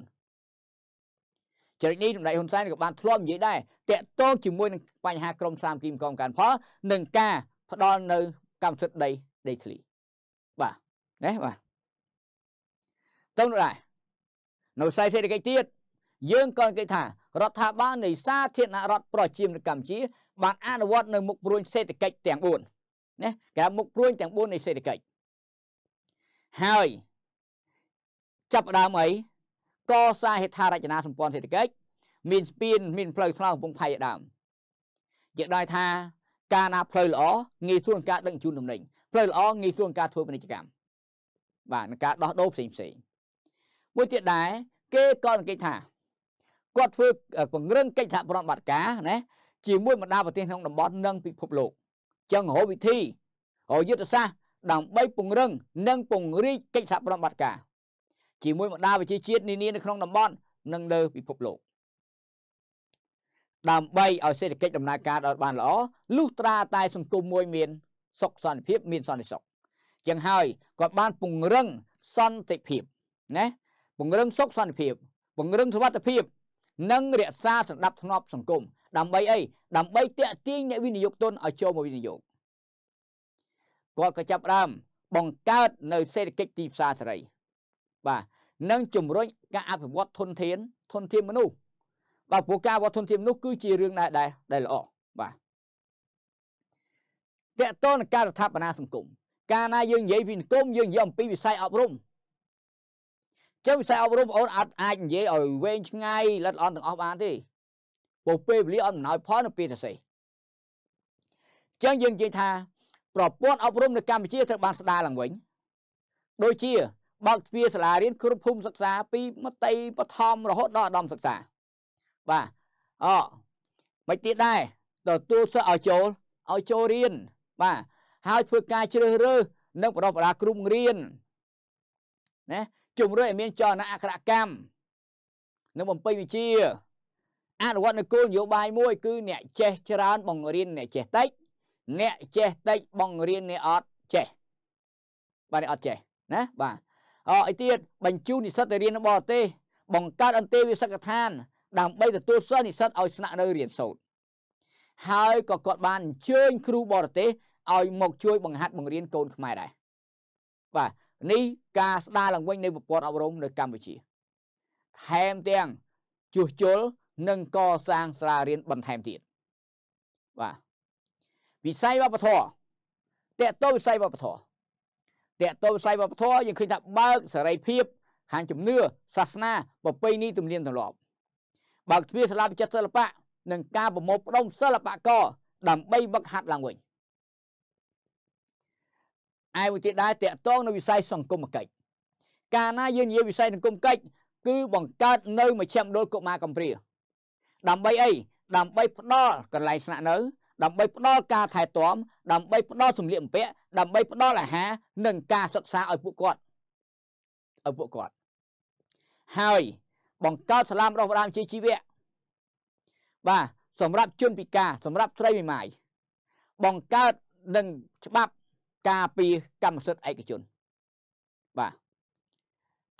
ចរិតនេះសម្ដេចហ៊ុនសែនក៏បានធ្លាប់និយាយដែរតាក់ទងជាមួយនឹងបញ្ហាក្រមសាមគ្គីបង្កបង្កើនផលនិងការផ្ដល់នៅកម្មសិទ្ធិដីដីធ្លីបាទណាបាទទៅនោះដែរនៅខ្សែសេដ្ឋកិច្ចទៀតយើងក៏គេថារដ្ឋាភិបាលនៃសាធារណរដ្ឋប្រជាមានិតកម្ពុជា បានអនុវត្តនៅ មុខព្រួញសេដ្ឋកិច្ចទាំង4ណាគេមុខព្រួញទាំង4នៃសេដ្ឋកិច្ចហើយចាប់ដើមអីកសាងហេដ្ឋារចនាសម្ព័ន្ធសេដ្ឋកិច្ចមានស្ពានមានផ្លូវថ្នល់កំពង់ផែដើមនិយាយដោយថាការណាផ្លូវល្អងាយស្រួលក្នុងការដឹកជញ្ជូនទំនិញផ្លូវល្អងាយស្រួលក្នុងការធ្វើពាណិជ្ជកម្មបាទនឹងការដោះដូរផ្សេងផ្សេងមួយទៀតដែរគេក៏សង្កេតថាគាត់ធ្វើពង្រឹងកិច្ចសហប្រតិបត្តិការណាជាមួយបណ្ដាប្រទេសក្នុងតំបន់និងពិភពលោកចឹងរហូតវិធីរយុទ្ធសាស្ត្រដើម្បីពង្រឹងនិងពង្រីកកិច្ចសហប្រតិបត្តិការ ជាមួយបណ្ដាប្រជាជាតិនានានៅក្នុងតំបន់និងលើពិភពលោកដើម្បីឲ្យសេដ្ឋកិច្ចដំណើរការដល់បានល្អលុះត្រាតែសង្គមមួយមានសុខសន្តិភាពមានសន្តិសុខចឹងហើយគាត់បានពង្រឹងសន្តិភាពណាពង្រឹងសុខសន្តិភាពពង្រឹងសុវត្ថិភាព និងរក្សាសណ្ដាប់ធ្នាប់សង្គមដើម្បីអីដើម្បីតាក់ទាញអ្នកវិនិយោគទុនឲ្យចូលមកវិនិយោគគាត់ក៏ចាប់ដើមបង្កើតនៅសេដ្ឋកិច្ចទីផ្សារសេរី បាទនិងជំរុញការអភិវឌ្ឍធនធានធនធានមនុស្សបាទព្រោះការអភិវឌ្ឍធនធានមនុស្សគឺជារឿងដែរដែរល្អតកតនការស្ថាបនាសង្គមកាលណាយើងនិយាយពីសង្គមយើងនិយាយអំពីវិស័យអប់រំចឹងវិស័យអប់រំបងអូនអត់អាចនិយាយឲ្យវែងឆ្ងាយលិតល្អន់ទាំងអស់បានទេពោពេលវេលាអត់អំណោយផលនៅពេលសរសេរចឹងយើងនិយាយថា ប្រព័ន្ធអប់រំនៅកម្ពុជាត្រូវបានស្ដារឡើងវិញដូចជាបើកទ្វារសាលារៀនគ្រប់ភូមិសិក្សា ពីមតីបឋមរហូតដល់ឧត្តមសិក្សាបាទអមិនទៀតដែរទទួលសិស្សឲ្យចូលឲ្យចូលរៀនបាទហើយធ្វើការជ្រើសរើសនិងបណ្ដុះបណ្ដាលគ្រូបង្រៀនណាជំរុញឲ្យមានចលនាអក្សរកម្មនិងបំពេញវិជ្ជាអនុវត្តនៅគោលនយោបាយមួយគឺ អ្នកចេះច្រើនបង្រៀនអ្នកចេះតិចអ្នក ចេះតិចបង្រៀនអ្នកអត់ចេះបាទអ្នកអត់ចេះណាបាទអអីទៀតបញ្ជូននិស្សិតទៅរៀននៅបរទេសបង្កើតអន្តេវាសិកដ្ឋាន ដើម្បីទទួលសិស្សនិស្សិតឲ្យស្នាក់នៅរៀនសូត្រហើយក៏គាត់បានអញ្ជើញគ្រូបរទេសឲ្យមកជួយបង្ហាត់បង្រៀនកូនខ្មែរដែរបាទនេះការស្ដារឡើងវិញនៃប្រព័ន្ធអប់រំនៅកម្ពុជាថែមទាំងជួសជុលនិងកសាងសាលារៀនបន្ថែមទៀតបាទវិស័យវប្បធម៌តេតោវិស័យវប្បធម៌តេតោវិស័យវប្បធម៌យើងឃើញថាបើកសេរីភាព ខាងជំនឿសាសនាប្រពៃណីទំនៀមទម្លាប់ បើកទ្វារសាលាវិចិត្រសិល្បៈនិងការប្រមូលផ្ដុំសិល្បករដើម្បីវឹកហាត់ឡើងវិញឯមួយទៀតដែរតកតងនៅវិស័យសង្គមគិច្ចកាលណាយើងនិយាយវិស័យសង្គមគិច្ចគឺបង្កើតនៅមជ្ឈមណ្ឌលកុមារកំព្រាដើម្បីអីដើម្បីផ្ដល់កន្លែងស្នាក់នៅដើម្បីផ្ដល់ការថែទាំដើម្បីផ្ដល់សម្លៀកបំពាក់ដើម្បីផ្ដល់អាហារនិងការសិក្សាឲ្យពួកគាត់ឲ្យពួកគាត់ហើយ បង្កើតសាលាបណ្ដុះបណ្ដាលវិជ្ជាជីវៈបាទសម្រាប់ជនពិការសម្រាប់ស្រីមេម៉ាយបង្កើតនឹងច្បាប់ការពារកម្មសិទ្ធិឯកជនបាទ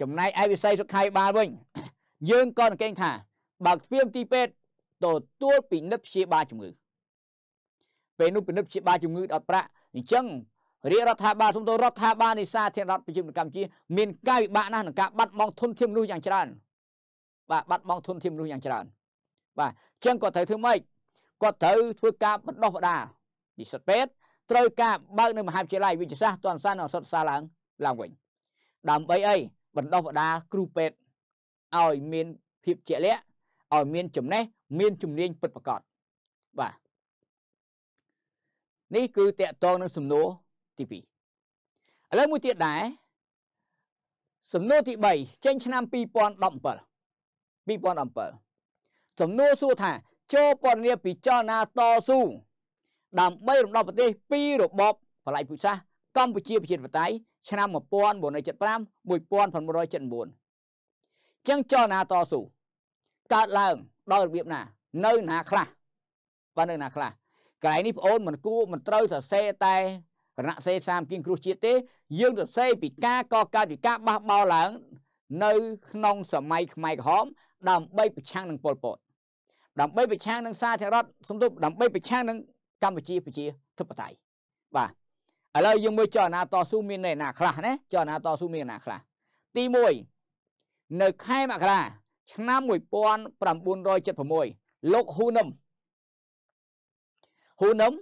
ចំណែកឯវិស័យសុខាភិបាលវិញយើងក៏សង្កេតថា បើគ្រាមទីពេទ្យទទួលពិនិត្យព្យាបាលជំងឺពេលនោះពិនិត្យព្យាបាលជំងឺដល់ប្រាក់អញ្ចឹងរាជរដ្ឋាភិបាលសំដៅរដ្ឋាភិបាលនេសាធានរដ្ឋប្រជាកម្ពុជា មានកាយវិបាកណាស់ក្នុងការបាត់បង់ធនធានមនុស្សយ៉ាងច្រើនបាទបាត់បង់ធនធានមនុស្សយ៉ាងច្រើនបាទអញ្ចឹងគាត់ត្រូវធ្វើម៉េចគាត់ត្រូវធ្វើការបណ្ដុះបណ្ដាលនិស្សិតពេទ្យត្រូវការបើកនៅមហាវិទ្យាល័យវិទ្យាសាស្ត្រទន់សាននិងអសត់សាឡើងឡើងវិញដើម្បីអីបណ្ដុះបណ្ដាលគ្រូពេទ្យឲ្យមានភាពជាក់លាក់ឲ្យមាន ចំណេះមានជំនាញពិតប្រាកដបាទនេះគឺតកតងនឹងសំណួរទី2ឥឡូវមួយទៀតដែរសំណួរទី3ចេញ ឆ្នាំ2017 2017សំណួរសួរថាចូលពណ៌នាពិចារណាតស៊ូដើម្បីរំដោះប្រទេសពីរបបប្រល័យពូជសាសន៍កម្ពុជាប្រជាធិបតេយ្យឆ្នាំ1975 1979ចឹងចរណាតស៊ូកើតឡើងដោយរបៀបណានៅណាខ្លះបើនៅណាខ្លះកន្លែងនេះបងអូនមិនគួរមិនត្រូវសរសេរតែរណសេសាមគៀងគ្រោះជាតិទេយើងសរសេរពីការកកើតពីការបះបោឡើង នៅ ក្នុងសម័យខ្មែរក្រហមដើម្បីប្រឆាំងនឹងប៉ុលពតដើម្បីប្រឆាំងនឹងសាធារណរដ្ឋសន្តិភាពដើម្បីប្រឆាំងនឹងកម្ពុជាប្រជាធិបតេយ្យបាទឥឡូវយើងមើលចលនាតស៊ូមានន័យណាខ្លះណាចលនាតស៊ូមានណាខ្លះទី1នៅខែមករាឆ្នាំ1976លោកហ៊ូនឹមហ៊ូនឹម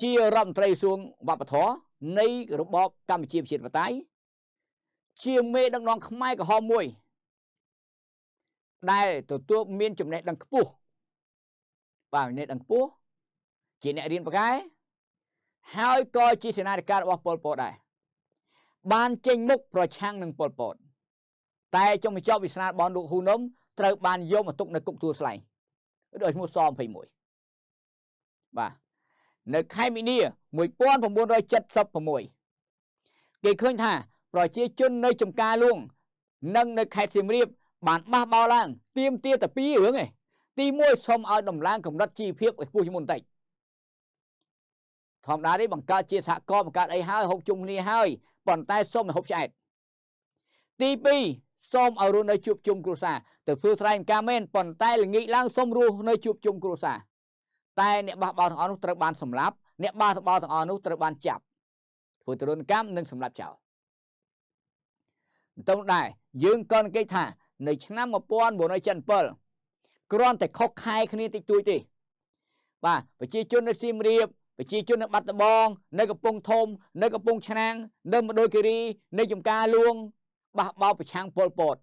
ជារដ្ឋមន្ត្រីក្រសួងវប្បធម៌នៃ របបកម្ពុជាប្រជាធិបតេយ្យជាមេដឹកនាំខ្មែរក្រហមមួយដែលទទួលមានចំណេះដឹងខ្ពស់បាទចំណេះដឹងខ្ពស់ជាអ្នករៀនប៉ាកែហើយក៏ជាសេនាធិការរបស់ប៉ុលពតដែរបានចេញមុខប្រឆាំងនឹងប៉ុលពតតែចុងបញ្ចប់វាសនារបស់លោកហ៊ូនុំត្រូវបានយកមកទុកនៅគុកទួលស្លែងដោយឈ្មោះស21បាទនៅខែមីនា1976គេឃើញថា ប្រជាជននៅចំការលួង និងនៅខេត្តសៀមរាបបានបះបោឡើងទៀមទាតពីរឿងឯងទី1សូមឲ្យដំឡើងកម្រិតជីវភាពឲ្យខ្ពស់ជាងមុនបន្តិចធម្មតានេះបង្កើតជាសហគមន៍បង្កើតអីហើយហូបជុំគ្នាហើយប៉ុន្តែសូមឲ្យហូបឆ្អែតទី2សូមឲ្យរស់នៅជួបជុំគ្រួសារទៅធ្វើស្រែចម្ការមែនប៉ុន្តែល្ងាចឡើងសូមរស់នៅជួបជុំគ្រួសារតែអ្នកបះបោទាំងអស់នោះត្រូវបានសម្លាប់អ្នកបះបោទាំងអស់នោះត្រូវបានចាប់ធ្វើទរណកម្មនិងសម្លាប់ចោលទៅដែរយើងក៏និយាយថានៅឆ្នាំ1977គ្រាន់តែខុសខែគ្នាតិចតួចទេបាទប្រជាជននៅសៀមរាបប្រជាជននៅបាត់ដំបង នៅកំពង់ធំ នៅកំពង់ឆ្នាំងនៅមណ្ឌលគិរីនៅចំការលួងបះបោប្រឆាំងពលពត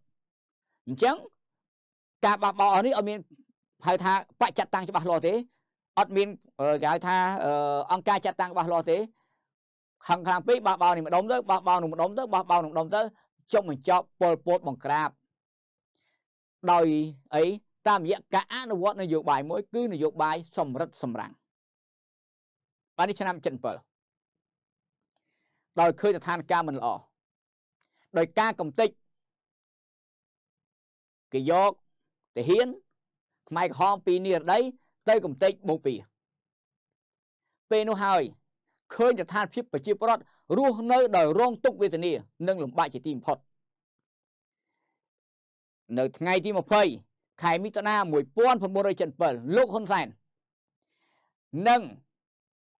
អញ្ចឹងការបះបោអស់នេះអត់មានហៅថាបច្ចតាំងច្បាស់លាស់ទេអត់មានគេហៅថាអង្គការចាត់តាំងរបស់លោទេខាងខាងពេកបះបោនេះម្ដុំទៅបះបោនោះម្ដុំទៅបះបោនោះម្ដុំទៅចុំបញ្ចប់ពលពតបង្ក្រាបដោយអីតាមរយៈការអនុវត្តនយោបាយមួយគឺនយោបាយសម្រិតសម្រាំងបាទនេះឆ្នាំ77ដោយឃើញស្ថានភាពមិនល្អដោយការកំទេចគេយកទាហានខ្មែរក្រហមពីនិរដីទៅកំទេចបូព៌ាពេលនោះហើយឃើញស្ថានភាពប្រជាពលរដ្ឋរស់នៅដោយរងទុក្ខវេទនានិងលំបាកជាទីបំផុតនៅថ្ងៃទី20ខែមិថុនា1977លោកហ៊ុនសែននិង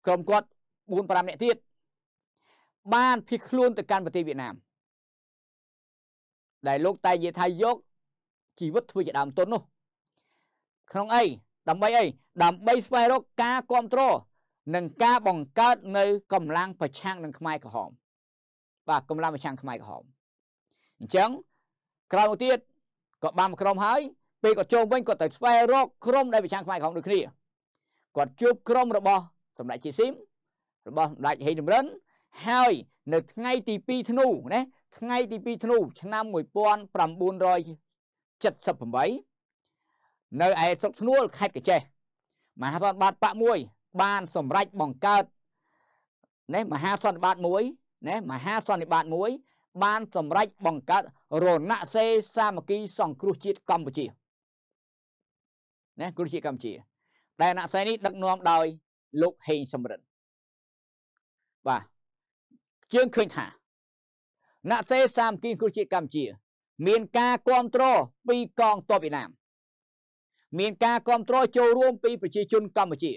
ក្រុមគាត់4 5នាក់ទៀតបានភៀសខ្លួនទៅកាន់ប្រទេសវៀតណាមដែលលោកតែនិយាយថាយក ជីវិតធ្វើជាដើមទុននោះក្នុងអីដើម្បីអីដើម្បីស្វែងរកការគ្រប់គ្រងនិងការបង្កើត នៅកម្លាំងប្រឆាំងនឹងខ្មែរក្រហមបាទកម្លាំងប្រឆាំងខ្មែរក្រហមអញ្ចឹងក្រោយមកទៀតគាត់បានមួយក្រុមហើយពេលគាត់ចូលវិញគាត់ទៅស្វែងរកក្រុមដែលប្រឆាំងខ្មែរក្រហមដូចគ្នាគាត់ជួបក្រុមរបស់សម្ដេចជាស៊ីមរបស់សម្ដេចហេងដំរិនហើយ នៅថ្ងៃទី2ធ្នូណាថ្ងៃ ទី2ធ្នូឆ្នាំ1978នៅឯស្រុកស្នួលខេត្តកចេះមហាសន្និបាតបកមួយបានសម្រេចបង្កើតណេះមហាសន្និបាតមួយណេះមហាសន្និបាតមួយបាន សម្រេចបង្កើតរណសេរសាមគ្គី សង្គ្រោះជាតិកម្ពុជាណាគ្រោះជាតិកម្ពុជាដែលរណសេរនេះដឹកនាំដោយ លោកហេងសំរិទ្ធបាទយើងឃើញថារណសេរសាមគ្គីគ្រោះជាតិកម្ពុជា មានការគ្រប់គ្រងពីកងទ័ពវៀតណាមមានការគ្រប់គ្រងចូលរួមពីប្រជា ជនកម្ពុជា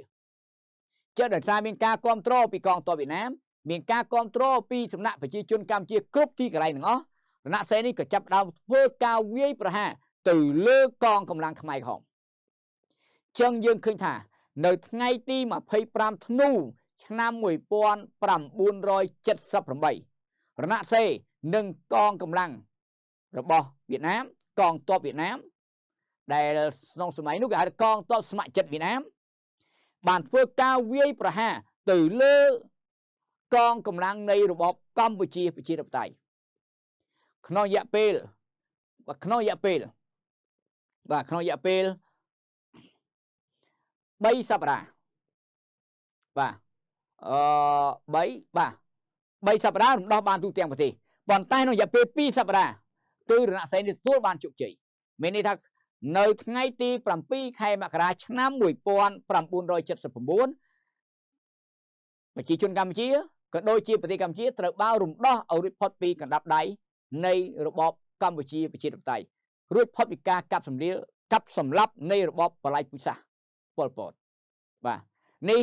ចិត្តដោយសារមានការគ្រប់គ្រងពីកងទ័ពវៀតណាមមានការគ្រប់គ្រងពីសំណាក់ប្រជាជនកម្ពុជាគ្រប់ទីកន្លែងទាំងអស់រណសេននេះក៏ចាប់ផ្ដើមធ្វើការវាយប្រហារទៅលើកងកម្លាំងខ្មែរក្រហមចឹងយើងឃើញថា នៅថ្ងៃទី25ធ្នូឆ្នាំ1978រណសេនិងកងកម្លាំងរបស់វៀតណាម កងទ័ពវៀតណាម ដែលក្នុងសម័យនោះគេហៅកងទ័ពស្ម័គ្រចិត្តវៀតណាមបានធ្វើការវាយប្រហារទៅលើកងកម្លាំង នៃរបបកម្ពុជាប្រជាធិបតេយ្យក្នុងរយៈពេល បាទក្នុងរយៈពេលបាទក្នុងរយៈពេល3សប្តាហ៍បាទអឺ3បាទ3សប្តាហ៍រំដោះបានទូទាំងប្រទេសប៉ុន្តែក្នុងរយៈពេល2សប្តាហ៍គឺរណសិរ្សនេះទទួលបានជោគជ័យមានន័យថានៅថ្ងៃទី7ខែមករាឆ្នាំ1979ប្រជាជនកម្ពុជាក៏ដូចជា ប្រទេសកម្ពុជាត្រូវបានរំដោះឲ្យរួចផុតពីកណ្ដាប់ដៃនៃរបបកម្ពុជាប្រជាធិបតេយ្យរួចផុតពីការកាប់សម្លៀកកាប់សម្លាប់នៃរបបបល័យពុសាសប៉ុលពតបាទនេះ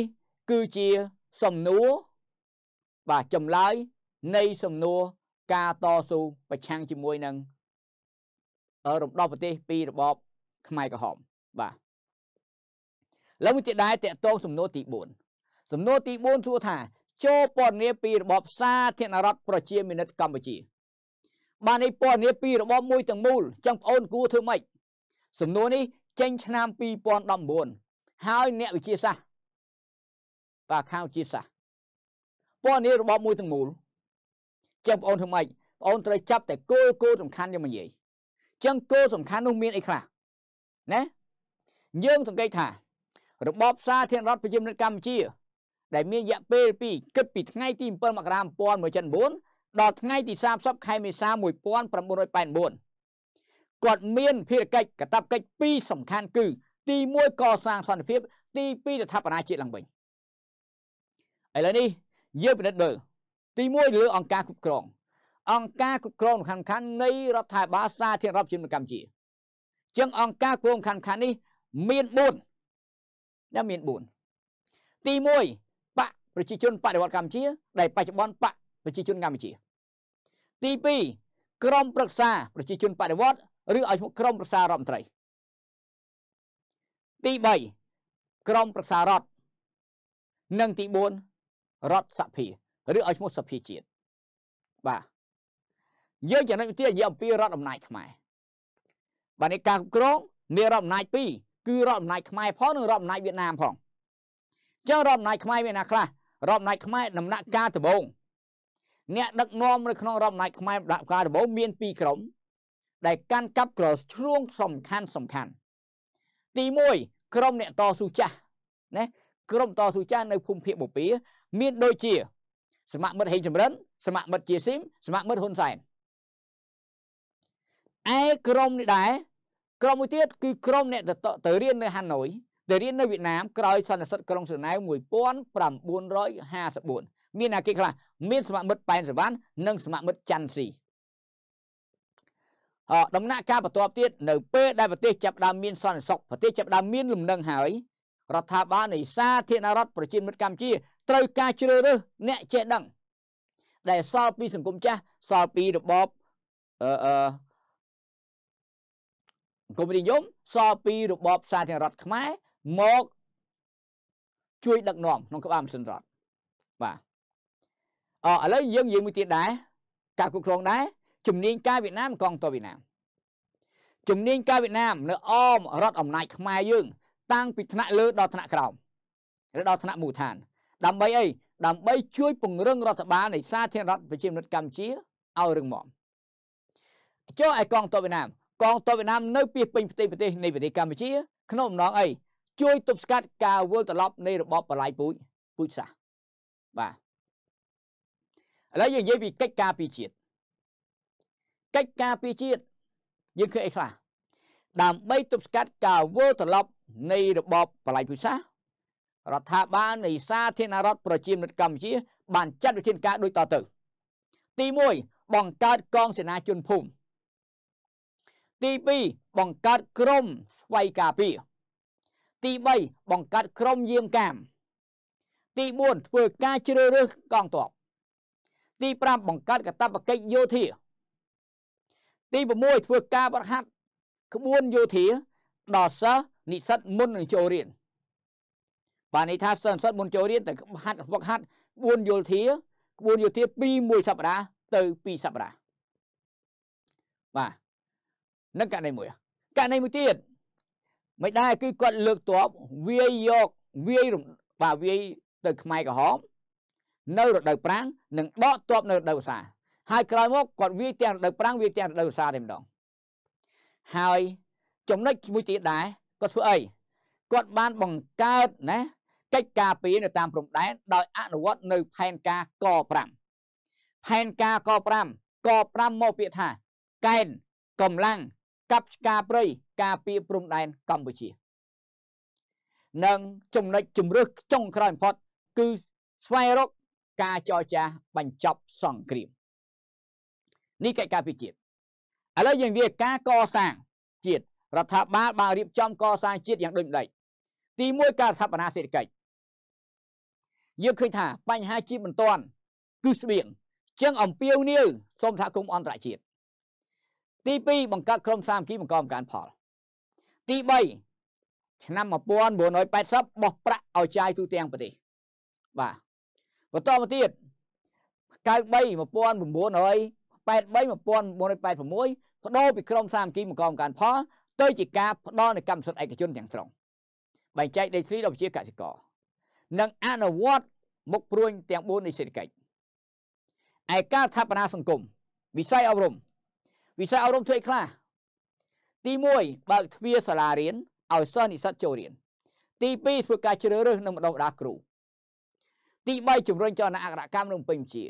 គឺជាសំណួរបាទចម្លើយនៃសំណួរការតស៊ូប្រឆាំងជាមួយនឹងរំដោះប្រទេសពីរបបខ្មែរក្រហមបាទឡើងមួយទៀតដែរតកតងសំណួរទី4សំណួរទី4សួរថាចូលព័ត៌មានពីរបបសាធារណរដ្ឋប្រជាមានិតកម្ពុជាបានឯព័ត៌មានពីរបបមួយទាំងមូលចឹងបងអូនគួរធ្វើម៉េចសំណួរនេះចេញឆ្នាំ2019ហើយអ្នកវិទ្យាសាស្ត្របាទខាងវិទ្យាសាស្ត្រព័ត៌មានរបបមួយទាំងមូលចឹងបងអូនធ្វើម៉េចបងអូនត្រូវចាប់តែគោលគោលសំខាន់យកមកនិយាយចឹងគោលសំខាន់នោះមានអីខ្លះណាយើងសង្កេតថា របបសាធារណរដ្ឋប្រជាមានិតកម្ពុជាដែលមានរយៈពេលពីគិតពីថ្ងៃ ទី7មករា1179ដល់ថ្ងៃទី30ខែមេសា1989គាត់មានភារកិច្ចកតបកិច្ចពីរសំខាន់គឺ ទី1កសាងសន្តិភាព ទី2រដ្ឋាភិបាលជាតិឡើងវិញឥឡូវនេះ យើងពិនិត្យមើលទី1លើអង្គការគ្រប់គ្រងអង្គការគ្រប់គ្រងសំខាន់ៗនៃ រដ្ឋាភិបាលសាធារណរដ្ឋប្រជាកម្ពុជាចឹងអង្គការគ្រប់គ្រងសំខាន់ៗនេះមាន4ដែលមាន4ទី1ប្រជាជនបដិវត្តកម្ពុជាដែលបច្ចុប្បន្នបកប្រជាជនកម្ពុជាទី2ក្រមប្រឹក្សាប្រជាជនបដិវត្តឬឲ្យឈ្មោះក្រមប្រឹក្សារដ្ឋមន្ត្រីទី3ក្រមប្រឹក្សារដ្ឋនិងទី4រដ្ឋសភាឬឲ្យឈ្មោះសភាជាតិបាទយើងចំណុចទីនិយាយអំពីរដ្ឋអំណាចខ្មែរបាទនេះការគ្រប់គ្រងមានរដ្ឋអំណាច2គឺរដ្ឋអំណាចខ្មែរផងនិងរដ្ឋអំណាចវៀតណាមផងចឹងរដ្ឋអំណាចខ្មែរមានណាខ្លះរដ្ឋអំណាចខ្មែរដំណាក់កាលដំបូងអ្នកដឹកនាំនៅក្នុងរដ្ឋអំណាចខ្មែរដំណាក់កាលដំបូងមាន2ក្រុម ដែលកាន់កាប់ក្រសួង សំខាន់សំខាន់ទី1ក្រុមអ្នកតស៊ូចាស់ណាក្រុមតស៊ូចាស់នៅភូមិភាគបូព៌ាមាន ដូចជា សមាមិត្តហេងចម្រិន សមាមិត្តជាស៊ីមសមាមិត្តហ៊ុនសែនឯក្រុមនេះដែរក្រុមមួយទៀតគឺក្រុមអ្នកទៅរៀននៅហាណូយដែលរៀននៅវៀតណាមក្រោយសន្និសីទក្រុងសណៅ1954មានអាគេខ្លះមានសមាមិត្តប៉ែនសវណ្ណនិងសមាមិត្តច័ន្ទស៊ីអដំណាក់កាលបន្ទាប់ទៀតនៅពេលដែលប្រទេសចាប់ផ្ដើមមានសន្តិសុខប្រទេសចាប់ផ្ដើមមានលំនឹងហើយ រដ្ឋាភិបាលនៃ សាធារណរដ្ឋប្រជាមានិតកម្ពុជាត្រូវការជ្រើសរើសអ្នកចេះដឹងដែលសល់ពីសង្គមចាស់សល់ពីរបបអឺអឺគមនិយមសល់ពីរបបសាធារណរដ្ឋខ្មែរមកជួយដឹកនាំក្នុងក្បាលម៉ាស៊ីនរដ្ឋបាទអឥឡូវយើងនិយាយមួយទៀតដែរការគ្រប់គ្រងដែរជំនាញការវៀតណាមកងទ័ពវៀតណាមជំនាញការវៀតណាមនៅអមរដ្ឋអំណាចខ្មែរយើងតាំងពីថ្នាក់លើដល់ថ្នាក់ក្រោមឬដល់ថ្នាក់មូលដ្ឋាន ដើម្បីអីដើម្បី ជួយពង្រឹងរដ្ឋបាលនៃសាធារណរដ្ឋប្រជាមានិតកម្ពុជាឲ្យរឹងមាំចុះឯកងទ័ពវៀតណាមកងទ័ពវៀតណាមនៅពីពេញប្រទេសប្រទេសនៃប្រទេសកម្ពុជាក្នុងអំណងអីជួយទប់ស្កាត់ការវិលត្រឡប់នៃរបបបលាយពូជពូជសាសបាទឥឡូវយើងនិយាយពីកិច្ចការពីជាតិកិច្ចការពីជាតិយើងឃើញអីខ្លះដើម្បីទប់ស្កាត់ការវិលត្រឡប់នៃរបបបលាយពូជសាសរដ្ឋាភិបាលនៃសាធារណរដ្ឋប្រជាមានិតកម្ពុជាបានចាត់វិធានការដូចតទៅទី1បង្កើតកងសេនាជនភូមិទី2បង្កើតក្រមស្វ័យការពារទី3បង្កើតក្រុមយាមកាម ទី4ធ្វើការជ្រើសរើសកងទ័ពទី5បង្កើតកតបកិច្ចយោធា ទី6ធ្វើការបរិហាត់ក្បួនយោធាដល់សិស្សនិស្សិតមុននឹងចូលរៀន បានន័យថាសិស្សនិស្សិតមុនចូលរៀនតែហាត់ហ្វឹកហាត់ក្បួនយោធាក្បួនយោធាពីមួយសប្តាហ៍ទៅពីរសប្តាហ៍បាទនឹងករណីមួយករណីមួយទៀតមិនដែរគឺគាត់លើកទ័ពវាយយកវាយបាទវាយទៅខ្មែរក្រហមនៅ រដូវប្រាំងនិងដកទ័ពនៅរដូវវស្សាហើយក្រោយមកគាត់វាយទាំងរដូវប្រាំងវាយទាំងរដូវវស្សាតែម្ដងហើយចំណុចមួយទៀតដែរគាត់ធ្វើអីគាត់បានបង្កើតណា កិច្ចការពីនៅតាមព្រំដែនដោយអនុវត្តនៅផែនការក5ផែនការក5ក5មកពាក្យថាកែនកម្លាំងកັບឆ្ការព្រៃការពារព្រំដែនកម្ពុជានិងចំណុចជំរឹះចុងក្រោយបំផុតគឺស្វែងរកការចរចាបញ្ចប់សង្គ្រាមនេះកិច្ចការពីជាតិឥឡូវយើងវាការកសាងជាតិរដ្ឋាភិបាលបានរៀបចំកសាងជាតិយ៉ាងដូចម្ដេចទី1ការស្ថាបនាសេដ្ឋកិច្ចយើងឃើញថាបញ្ហាជាតិមិនទាន់គឺស្បៀងចឹងអំពាវនាវសូមថាគុំអន្តរជាតិទី2បង្កើតក្រុមសាមគ្គីបង្កមការផលទី3ឆ្នាំ1980បោះប្រាក់ឲ្យចាយទូទាំងប្រទេសបាទបន្តមកទៀត93 1983 1986បដូរពីក្រមសាមគ្គីមកកម្មការផលទៅជាការផ្ដល់នៃកម្មសិទ្ធិឯកជនទាំងស្រុងបែងចែកដីធ្លីដល់ប្រជាកសិករនិងអនុវត្ត មុខព្រួញទាំង4នៃសេដ្ឋកិច្ចឯការស្ថាបនាសង្គមវិស័យអប់រំវិស័យអប់រំធ្វើឲ្យខ្លះទី1បើកទ្វារសាលារៀនឲ្យសិស្សនិស្សិតចូលរៀនទី2ធ្វើការជ្រើសរើសនឹងម្ដងម្ដាគ្រូទី3ជំរុញចលនាអក្សរកម្មនឹងពេញវិជា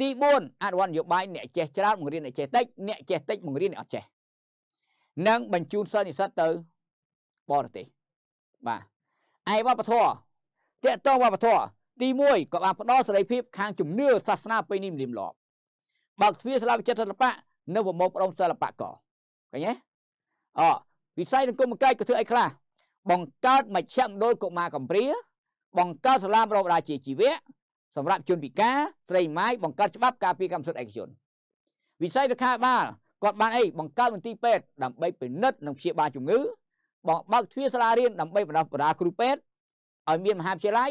ទី4អនុវត្តនយោបាយអ្នកចេះច្រើនបង្រៀនអ្នកចេះតិចអ្នកចេះតិចបង្រៀនអ្នកអត់ចេះនិងបញ្ជូនសិស្សនិស្សិតទៅបរទេសបាទឯវប្បធម៌តកតងវប្បធម៌ទី1ក៏បានផ្ដល់សេរីភាពខាងជំនឿសាសនាពេលនេះលៀមលាប់បើកទ្វារសាលាវិចិត្រសិល្បៈនៅប្រមូលផ្ដុំសិល្បៈកឃើញទេអវិស័យនគមកាយក៏ធ្វើអីខ្លះបង្កើតមជ្ឈមណ្ឌលកុមារកំព្រា បង្កើតសាលាបរមរាជាជីវៈសម្រាប់ជនពិការស្រីម៉ាយបង្កើតច្បាប់ការពារកម្មសិទ្ធិឯកជនវិស័យវិខាបាលគាត់បានអីបង្កើតមន្ទីរពេទ្យដើម្បីពិនិត្យនិងព្យាបាលជំងឺបង្បើកទ្វារសាលារៀនដើម្បីបណ្ដុះបណ្ដាលគ្រូពេទ្យឲ្យមានមហាវិទ្យាល័យ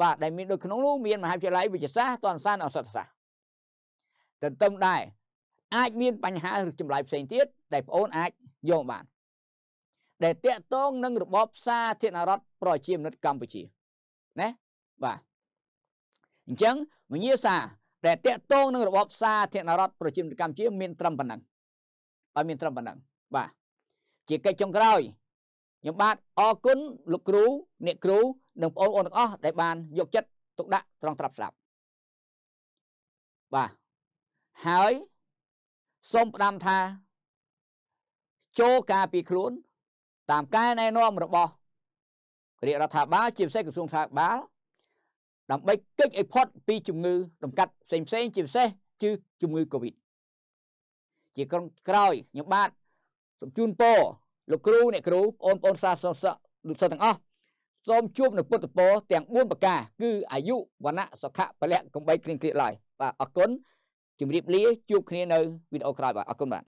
បាទដែលមានដូចក្នុងនោះមានមហាវិទ្យាល័យវិទ្យាសាស្ត្រតនសានអសតសាស្ត្រទន្ទឹមដែរអាចមានបញ្ហាចម្លើយផ្សេងទៀតដែលប្អូនអាចយកបាន ដែលតកតងនឹងរបបសាធារណរដ្ឋប្រជាមានិតកម្ពុជាណាបាទអញ្ចឹងវិញ្ញាសាដែលតកតងនឹងរបបសាធារណរដ្ឋប្រជាមានិតកម្ពុជាមានត្រឹមប៉ុណ្ណឹងឲ្យមានត្រឹមប៉ុណ្ណឹងបាទជាកិច្ចចុងក្រោយខ្ញុំបាទអរគុណលោកគ្រូអ្នកគ្រូនិងបងប្អូនទាំងអស់ ដែលបានយកចិត្តទុកដាក់ត្រង់ត្រាប់ស្ដាប់បាទហើយសូមផ្ដាំថាចូលការពីខ្លួន តាមការណែនាំរបស់រាជរដ្ឋាភិបាលជាពិសេសក្រសួងសុខាភិបាល ដើម្បីគេចឲ្យផុតពីជំងឺដង្កាត់ផ្សេងផ្សេងជាពិសេសគឺជំងឺ Covid ជាក្រុមក្រោយខ្ញុំបាទសូមជូនពរលោកគ្រូអ្នកគ្រូបងប្អូនសាសនាលោកសិស្សទាំងអស់សូមជួបនៅពុទ្ធពរ ទាំង4ប្រការគឺអាយុវណ្ណៈសុខៈពលៈកំបីគ្រៀងគ្រៀតឡើយបាទអរគុណជម្រាបលាជួបគ្នានៅវីដេអូក្រោយបាទអរគុណបាទ